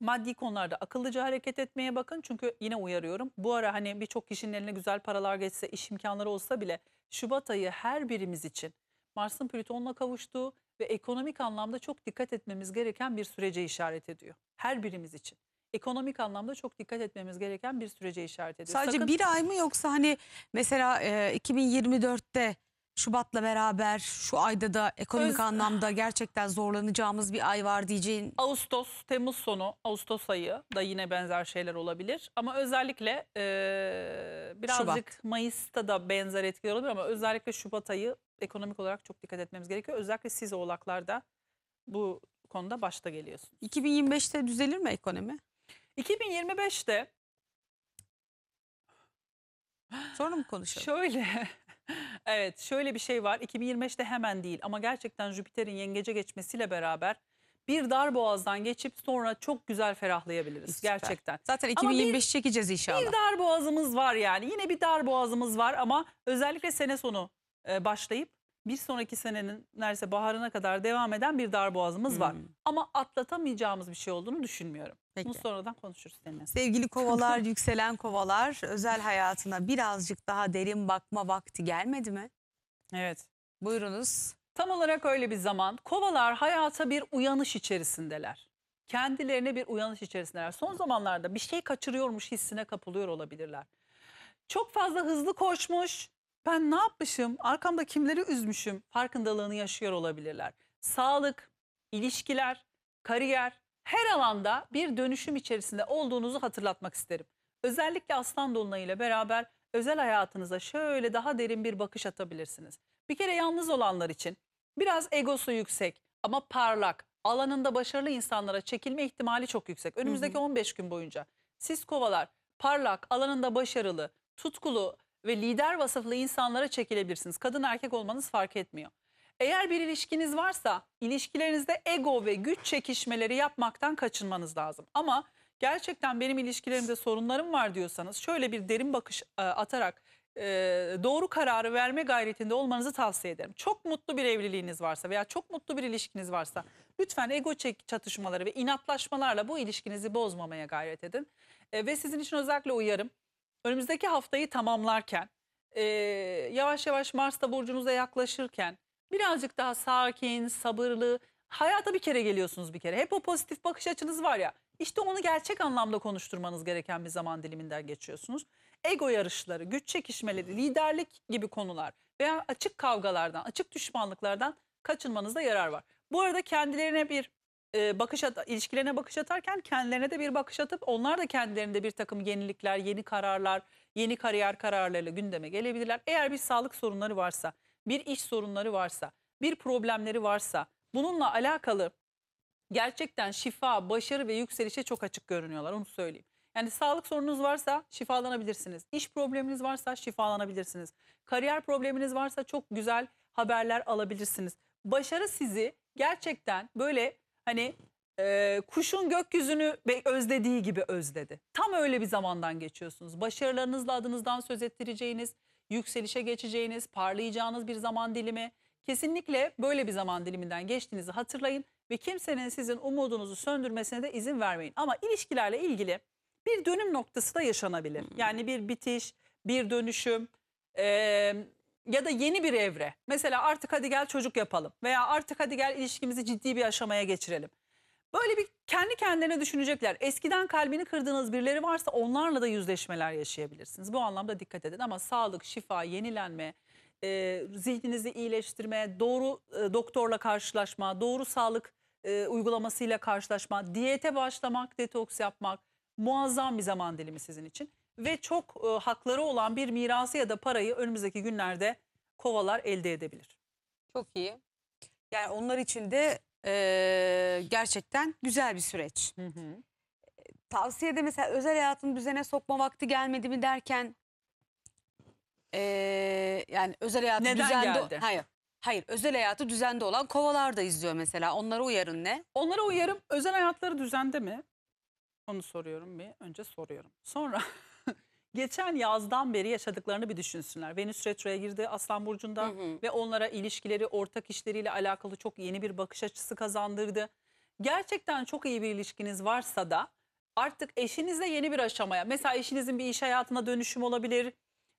Maddi konularda akıllıca hareket etmeye bakın. Çünkü yine uyarıyorum. Bu ara hani birçok kişinin eline güzel paralar geçse, iş imkanları olsa bile Şubat ayı her birimiz için Mars'ın Plüton'la kavuştuğu, ve ekonomik anlamda çok dikkat etmemiz gereken bir sürece işaret ediyor. Her birimiz için ekonomik anlamda çok dikkat etmemiz gereken bir sürece işaret ediyor. Sadece Sakın... bir ay mı yoksa hani mesela e, 2024'te Şubat'la beraber şu ayda da ekonomik Öz- anlamda gerçekten zorlanacağımız bir ay var diyeceğin Ağustos, Temmuz sonu, Ağustos ayı da yine benzer şeyler olabilir. Ama özellikle eee, birazcık Şubat. Mayıs'ta da benzer etkiler olabilir ama özellikle Şubat ayı ekonomik olarak çok dikkat etmemiz gerekiyor. Özellikle siz oğlaklarda bu konuda başta geliyorsunuz. 2025'te düzelir mi ekonomi? 2025'te Sonra mı konuşalım? şöyle Evet şöyle bir şey var 2025'te hemen değil ama gerçekten Jüpiter'in yengece geçmesiyle beraber bir dar boğazdan geçip sonra çok güzel ferahlayabiliriz Süper. gerçekten. Zaten Ama bir- 2025 çekeceğiz inşallah. Bir dar boğazımız var yani yine bir dar boğazımız var ama özellikle sene sonu e, başlayıp bir sonraki senenin neredeyse baharına kadar devam eden bir darboğazımız var. Hmm. Ama atlatamayacağımız bir şey olduğunu düşünmüyorum. Peki. Bunu sonradan konuşuruz seninle. Sevgili kovalar, <laughs> yükselen kovalar özel hayatına birazcık daha derin bakma vakti gelmedi mi? Evet. Buyurunuz. Tam olarak öyle bir zaman. Kovalar hayata bir uyanış içerisindeler. Kendilerine bir uyanış içerisindeler. Son zamanlarda bir şey kaçırıyormuş hissine kapılıyor olabilirler. Çok fazla hızlı koşmuş, ben ne yapmışım, arkamda kimleri üzmüşüm farkındalığını yaşıyor olabilirler. Sağlık, ilişkiler, kariyer her alanda bir dönüşüm içerisinde olduğunuzu hatırlatmak isterim. Özellikle Aslan Dolunay ile beraber özel hayatınıza şöyle daha derin bir bakış atabilirsiniz. Bir kere yalnız olanlar için biraz egosu yüksek ama parlak, alanında başarılı insanlara çekilme ihtimali çok yüksek. Önümüzdeki 15 gün boyunca siz kovalar parlak, alanında başarılı, tutkulu, ve lider vasıflı insanlara çekilebilirsiniz. Kadın erkek olmanız fark etmiyor. Eğer bir ilişkiniz varsa ilişkilerinizde ego ve güç çekişmeleri yapmaktan kaçınmanız lazım. Ama gerçekten benim ilişkilerimde sorunlarım var diyorsanız şöyle bir derin bakış e, atarak e, doğru kararı verme gayretinde olmanızı tavsiye ederim. Çok mutlu bir evliliğiniz varsa veya çok mutlu bir ilişkiniz varsa lütfen ego çatışmaları ve inatlaşmalarla bu ilişkinizi bozmamaya gayret edin. E, ve sizin için özellikle uyarım önümüzdeki haftayı tamamlarken, e, yavaş yavaş Mars'ta burcunuza yaklaşırken birazcık daha sakin, sabırlı, hayata bir kere geliyorsunuz bir kere. Hep o pozitif bakış açınız var ya. İşte onu gerçek anlamda konuşturmanız gereken bir zaman diliminden geçiyorsunuz. Ego yarışları, güç çekişmeleri, liderlik gibi konular veya açık kavgalardan, açık düşmanlıklardan kaçınmanızda yarar var. Bu arada kendilerine bir e, bakış at, ilişkilerine bakış atarken kendilerine de bir bakış atıp onlar da kendilerinde bir takım yenilikler, yeni kararlar, yeni kariyer kararlarıyla gündeme gelebilirler. Eğer bir sağlık sorunları varsa, bir iş sorunları varsa, bir problemleri varsa bununla alakalı gerçekten şifa, başarı ve yükselişe çok açık görünüyorlar onu söyleyeyim. Yani sağlık sorununuz varsa şifalanabilirsiniz. İş probleminiz varsa şifalanabilirsiniz. Kariyer probleminiz varsa çok güzel haberler alabilirsiniz. Başarı sizi gerçekten böyle Hani e, kuşun gökyüzünü özlediği gibi özledi. Tam öyle bir zamandan geçiyorsunuz. Başarılarınızla adınızdan söz ettireceğiniz, yükselişe geçeceğiniz, parlayacağınız bir zaman dilimi. Kesinlikle böyle bir zaman diliminden geçtiğinizi hatırlayın ve kimsenin sizin umudunuzu söndürmesine de izin vermeyin. Ama ilişkilerle ilgili bir dönüm noktası da yaşanabilir. Hmm. Yani bir bitiş, bir dönüşüm, e, ya da yeni bir evre. Mesela artık hadi gel çocuk yapalım veya artık hadi gel ilişkimizi ciddi bir aşamaya geçirelim. Böyle bir kendi kendine düşünecekler. Eskiden kalbini kırdığınız birileri varsa onlarla da yüzleşmeler yaşayabilirsiniz. Bu anlamda dikkat edin ama sağlık, şifa, yenilenme, e, zihninizi iyileştirme, doğru e, doktorla karşılaşma, doğru sağlık e, uygulamasıyla karşılaşma, diyete başlamak, detoks yapmak muazzam bir zaman dilimi sizin için ve çok e, hakları olan bir mirası ya da parayı önümüzdeki günlerde kovalar elde edebilir. Çok iyi. Yani onlar için de e, gerçekten güzel bir süreç. Hı hı. Tavsiyede mesela özel hayatını düzene sokma vakti gelmedi mi derken e, yani özel hayatı Neden düzende... geldi? Hayır. Hayır özel hayatı düzende olan kovalar da izliyor mesela. Onlara uyarın ne? Onlara uyarım özel hayatları düzende mi? Onu soruyorum bir. Önce soruyorum. Sonra geçen yazdan beri yaşadıklarını bir düşünsünler. Venüs Retro'ya girdi Aslan Burcu'nda hı hı. ve onlara ilişkileri, ortak işleriyle alakalı çok yeni bir bakış açısı kazandırdı. Gerçekten çok iyi bir ilişkiniz varsa da artık eşinizle yeni bir aşamaya, mesela eşinizin bir iş hayatına dönüşüm olabilir,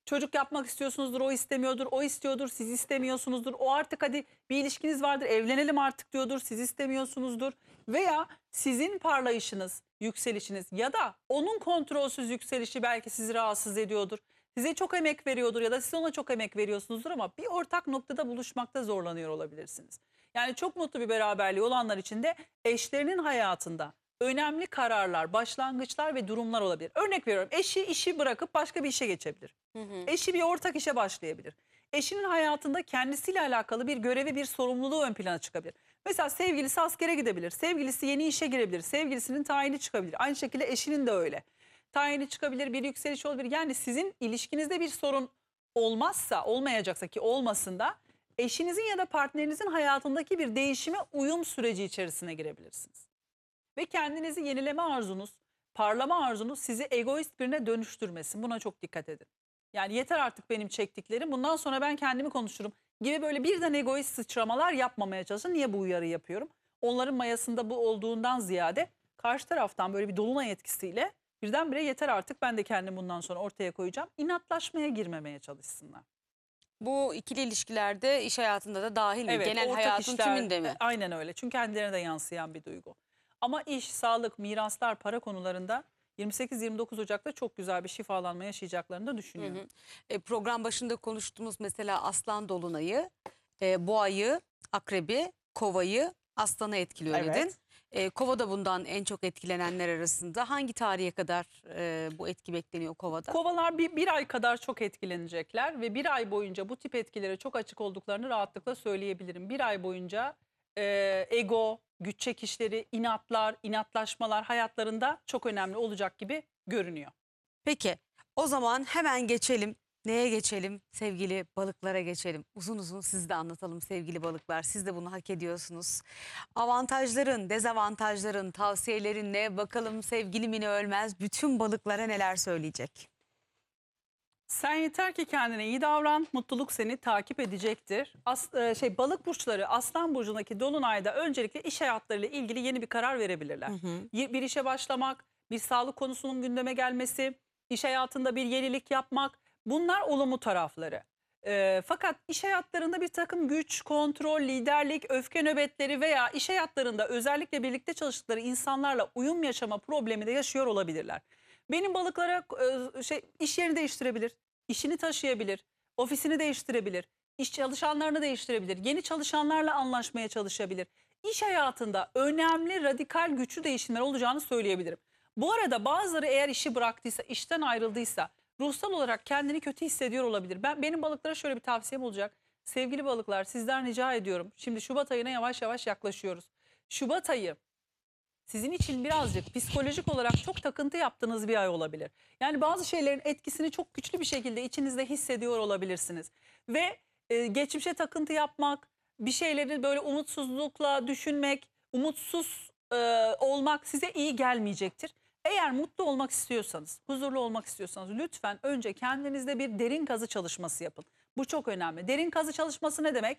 Çocuk yapmak istiyorsunuzdur, o istemiyordur, o istiyordur, siz istemiyorsunuzdur. O artık hadi bir ilişkiniz vardır, evlenelim artık diyordur, siz istemiyorsunuzdur. Veya sizin parlayışınız, yükselişiniz ya da onun kontrolsüz yükselişi belki sizi rahatsız ediyordur. Size çok emek veriyordur ya da siz ona çok emek veriyorsunuzdur ama bir ortak noktada buluşmakta zorlanıyor olabilirsiniz. Yani çok mutlu bir beraberliği olanlar için de eşlerinin hayatında önemli kararlar, başlangıçlar ve durumlar olabilir. Örnek veriyorum eşi işi bırakıp başka bir işe geçebilir. Eşi bir ortak işe başlayabilir. Eşinin hayatında kendisiyle alakalı bir görevi, bir sorumluluğu ön plana çıkabilir. Mesela sevgilisi askere gidebilir, sevgilisi yeni işe girebilir, sevgilisinin tayini çıkabilir. Aynı şekilde eşinin de öyle. Tayini çıkabilir, bir yükseliş olabilir. Yani sizin ilişkinizde bir sorun olmazsa, olmayacaksa ki olmasında eşinizin ya da partnerinizin hayatındaki bir değişime uyum süreci içerisine girebilirsiniz ve kendinizi yenileme arzunuz, parlama arzunuz sizi egoist birine dönüştürmesin. Buna çok dikkat edin. Yani yeter artık benim çektiklerim. Bundan sonra ben kendimi konuşurum gibi böyle birden egoist sıçramalar yapmamaya çalışın. Niye bu uyarı yapıyorum? Onların mayasında bu olduğundan ziyade karşı taraftan böyle bir dolunay etkisiyle birdenbire yeter artık ben de kendimi bundan sonra ortaya koyacağım. İnatlaşmaya girmemeye çalışsınlar. Bu ikili ilişkilerde iş hayatında da dahil mi? Evet, Genel hayatın işler, tümünde mi? E, aynen öyle. Çünkü kendilerine de yansıyan bir duygu. Ama iş, sağlık, miraslar, para konularında 28-29 Ocak'ta çok güzel bir şifalanma yaşayacaklarını da düşünüyorum. Hı hı. E, program başında konuştuğumuz mesela Aslan Dolunay'ı, e, Boğa'yı, Akrebi, Kova'yı, Aslan'ı etkiliyor evet. dedin. E, Kova da bundan en çok etkilenenler arasında. Hangi tarihe kadar e, bu etki bekleniyor Kova'da? Kovalar bir, bir ay kadar çok etkilenecekler ve bir ay boyunca bu tip etkilere çok açık olduklarını rahatlıkla söyleyebilirim. Bir ay boyunca e, ego, güç çekişleri, inatlar, inatlaşmalar hayatlarında çok önemli olacak gibi görünüyor. Peki o zaman hemen geçelim. Neye geçelim? Sevgili balıklara geçelim. Uzun uzun siz de anlatalım sevgili balıklar. Siz de bunu hak ediyorsunuz. Avantajların, dezavantajların, tavsiyelerin ne? Bakalım sevgili Mine Ölmez bütün balıklara neler söyleyecek? Sen yeter ki kendine iyi davran, mutluluk seni takip edecektir. As, e, şey balık burçları Aslan burcundaki dolunayda öncelikle iş hayatlarıyla ilgili yeni bir karar verebilirler. Hı hı. Bir işe başlamak, bir sağlık konusunun gündeme gelmesi, iş hayatında bir yenilik yapmak bunlar olumlu tarafları. E, fakat iş hayatlarında bir takım güç, kontrol, liderlik, öfke nöbetleri veya iş hayatlarında özellikle birlikte çalıştıkları insanlarla uyum yaşama problemi de yaşıyor olabilirler. Benim balıklara e, şey iş yerini değiştirebilir, işini taşıyabilir, ofisini değiştirebilir, iş çalışanlarını değiştirebilir, yeni çalışanlarla anlaşmaya çalışabilir. İş hayatında önemli radikal güçlü değişimler olacağını söyleyebilirim. Bu arada bazıları eğer işi bıraktıysa, işten ayrıldıysa ruhsal olarak kendini kötü hissediyor olabilir. Ben benim balıklara şöyle bir tavsiyem olacak. Sevgili balıklar sizden rica ediyorum. Şimdi Şubat ayına yavaş yavaş yaklaşıyoruz. Şubat ayı sizin için birazcık psikolojik olarak çok takıntı yaptığınız bir ay olabilir. Yani bazı şeylerin etkisini çok güçlü bir şekilde içinizde hissediyor olabilirsiniz. Ve e, geçmişe takıntı yapmak, bir şeyleri böyle umutsuzlukla düşünmek, umutsuz e, olmak size iyi gelmeyecektir. Eğer mutlu olmak istiyorsanız, huzurlu olmak istiyorsanız lütfen önce kendinizde bir derin kazı çalışması yapın. Bu çok önemli. Derin kazı çalışması ne demek?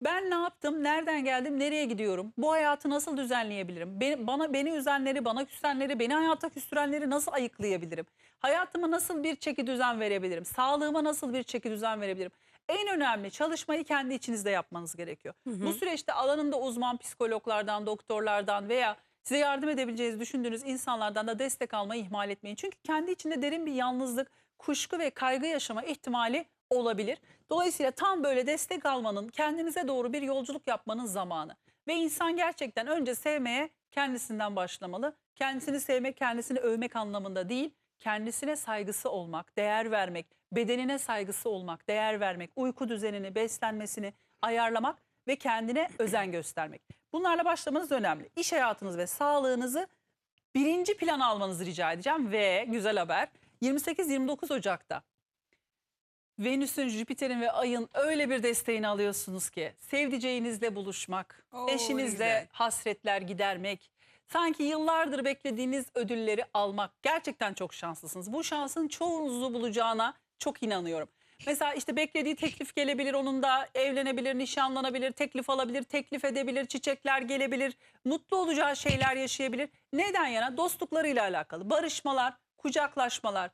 Ben ne yaptım, nereden geldim, nereye gidiyorum? Bu hayatı nasıl düzenleyebilirim? Beni, bana beni üzenleri, bana küsenleri, beni hayata küstürenleri nasıl ayıklayabilirim? Hayatıma nasıl bir çeki düzen verebilirim? Sağlığıma nasıl bir çeki düzen verebilirim? En önemli çalışmayı kendi içinizde yapmanız gerekiyor. Hı hı. Bu süreçte alanında uzman psikologlardan, doktorlardan veya size yardım edebileceğiniz düşündüğünüz insanlardan da destek almayı ihmal etmeyin. Çünkü kendi içinde derin bir yalnızlık, kuşku ve kaygı yaşama ihtimali olabilir. Dolayısıyla tam böyle destek almanın, kendinize doğru bir yolculuk yapmanın zamanı. Ve insan gerçekten önce sevmeye kendisinden başlamalı. Kendisini sevmek, kendisini övmek anlamında değil, kendisine saygısı olmak, değer vermek, bedenine saygısı olmak, değer vermek, uyku düzenini, beslenmesini ayarlamak ve kendine özen göstermek. Bunlarla başlamanız önemli. İş hayatınız ve sağlığınızı birinci plana almanızı rica edeceğim ve güzel haber 28-29 Ocak'ta Venüs'ün, Jüpiter'in ve Ay'ın öyle bir desteğini alıyorsunuz ki sevdiceğinizle buluşmak, Oo, eşinizle hasretler gidermek, sanki yıllardır beklediğiniz ödülleri almak gerçekten çok şanslısınız. Bu şansın çoğunuzu bulacağına çok inanıyorum. Mesela işte beklediği teklif gelebilir onun da evlenebilir, nişanlanabilir, teklif alabilir, teklif edebilir, çiçekler gelebilir, mutlu olacağı şeyler yaşayabilir. Neden yana? Dostluklarıyla alakalı. Barışmalar, kucaklaşmalar,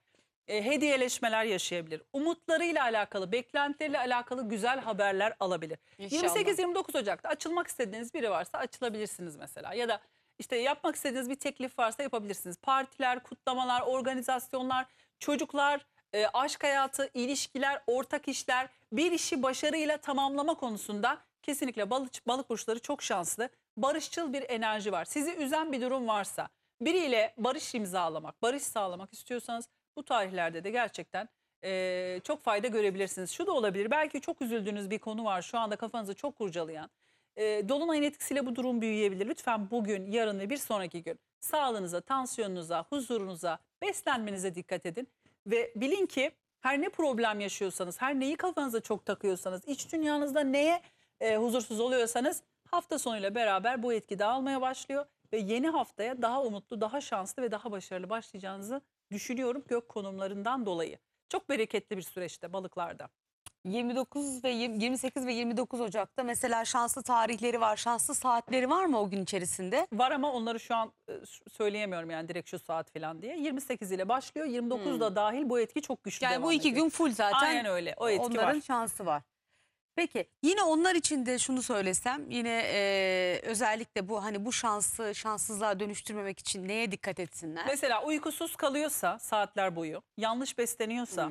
e, hediyeleşmeler yaşayabilir. Umutlarıyla alakalı, beklentileriyle alakalı güzel haberler alabilir. 28-29 Ocak'ta açılmak istediğiniz biri varsa açılabilirsiniz mesela. Ya da işte yapmak istediğiniz bir teklif varsa yapabilirsiniz. Partiler, kutlamalar, organizasyonlar, çocuklar, e, aşk hayatı, ilişkiler, ortak işler, bir işi başarıyla tamamlama konusunda kesinlikle balık, balık burçları çok şanslı. Barışçıl bir enerji var. Sizi üzen bir durum varsa, biriyle barış imzalamak, barış sağlamak istiyorsanız bu tarihlerde de gerçekten e, çok fayda görebilirsiniz. Şu da olabilir belki çok üzüldüğünüz bir konu var şu anda kafanızı çok kurcalayan. E, Dolunay'ın etkisiyle bu durum büyüyebilir. Lütfen bugün, yarın ve bir sonraki gün sağlığınıza, tansiyonunuza, huzurunuza, beslenmenize dikkat edin. Ve bilin ki her ne problem yaşıyorsanız, her neyi kafanıza çok takıyorsanız, iç dünyanızda neye e, huzursuz oluyorsanız hafta sonuyla beraber bu etki dağılmaya başlıyor. Ve yeni haftaya daha umutlu, daha şanslı ve daha başarılı başlayacağınızı düşünüyorum gök konumlarından dolayı. Çok bereketli bir süreçte balıklarda. 29 ve 20, 28 ve 29 Ocak'ta mesela şanslı tarihleri var, şanslı saatleri var mı o gün içerisinde? Var ama onları şu an e, söyleyemiyorum yani direkt şu saat falan diye. 28 ile başlıyor, 29 hmm. da dahil bu etki çok güçlü Yani bu iki ediyor. gün full zaten. Aynen öyle o etki onların var. Onların şansı var. Peki yine onlar için de şunu söylesem yine e, özellikle bu hani bu şansı şanssızlığa dönüştürmemek için neye dikkat etsinler? Mesela uykusuz kalıyorsa saatler boyu, yanlış besleniyorsa,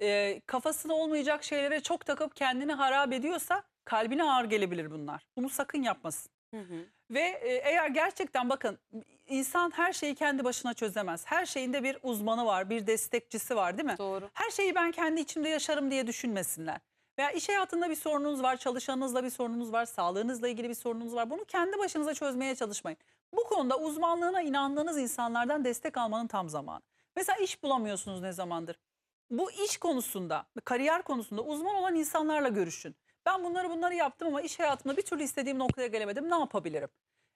e, kafasına olmayacak şeylere çok takıp kendini harap ediyorsa kalbine ağır gelebilir bunlar. Bunu sakın yapmasın. Hı hı. Ve eğer gerçekten bakın insan her şeyi kendi başına çözemez. Her şeyinde bir uzmanı var, bir destekçisi var değil mi? Doğru. Her şeyi ben kendi içimde yaşarım diye düşünmesinler. Veya iş hayatında bir sorununuz var, çalışanınızla bir sorununuz var, sağlığınızla ilgili bir sorununuz var. Bunu kendi başınıza çözmeye çalışmayın. Bu konuda uzmanlığına inandığınız insanlardan destek almanın tam zamanı. Mesela iş bulamıyorsunuz ne zamandır. Bu iş konusunda, kariyer konusunda uzman olan insanlarla görüşün. Ben bunları bunları yaptım ama iş hayatımda bir türlü istediğim noktaya gelemedim. Ne yapabilirim?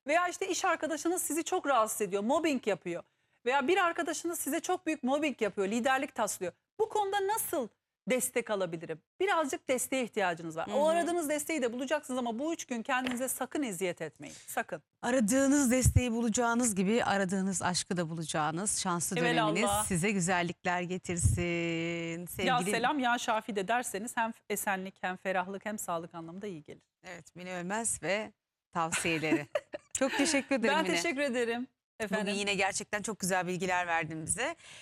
Veya işte iş arkadaşınız sizi çok rahatsız ediyor, mobbing yapıyor. Veya bir arkadaşınız size çok büyük mobbing yapıyor, liderlik taslıyor. Bu konuda nasıl destek alabilirim. Birazcık desteğe ihtiyacınız var. Hı hı. O aradığınız desteği de bulacaksınız ama bu üç gün kendinize sakın eziyet etmeyin. Sakın. Aradığınız desteği bulacağınız gibi aradığınız aşkı da bulacağınız şanslı evet döneminiz Allah. size güzellikler getirsin. Sevgili... Ya selam ya şafi de derseniz hem esenlik hem ferahlık hem sağlık anlamında iyi gelir. Evet Mine Ölmez ve tavsiyeleri. çok teşekkür <laughs> ederim Ben Mine. teşekkür ederim. Efendim. Bugün yine gerçekten çok güzel bilgiler verdin bize.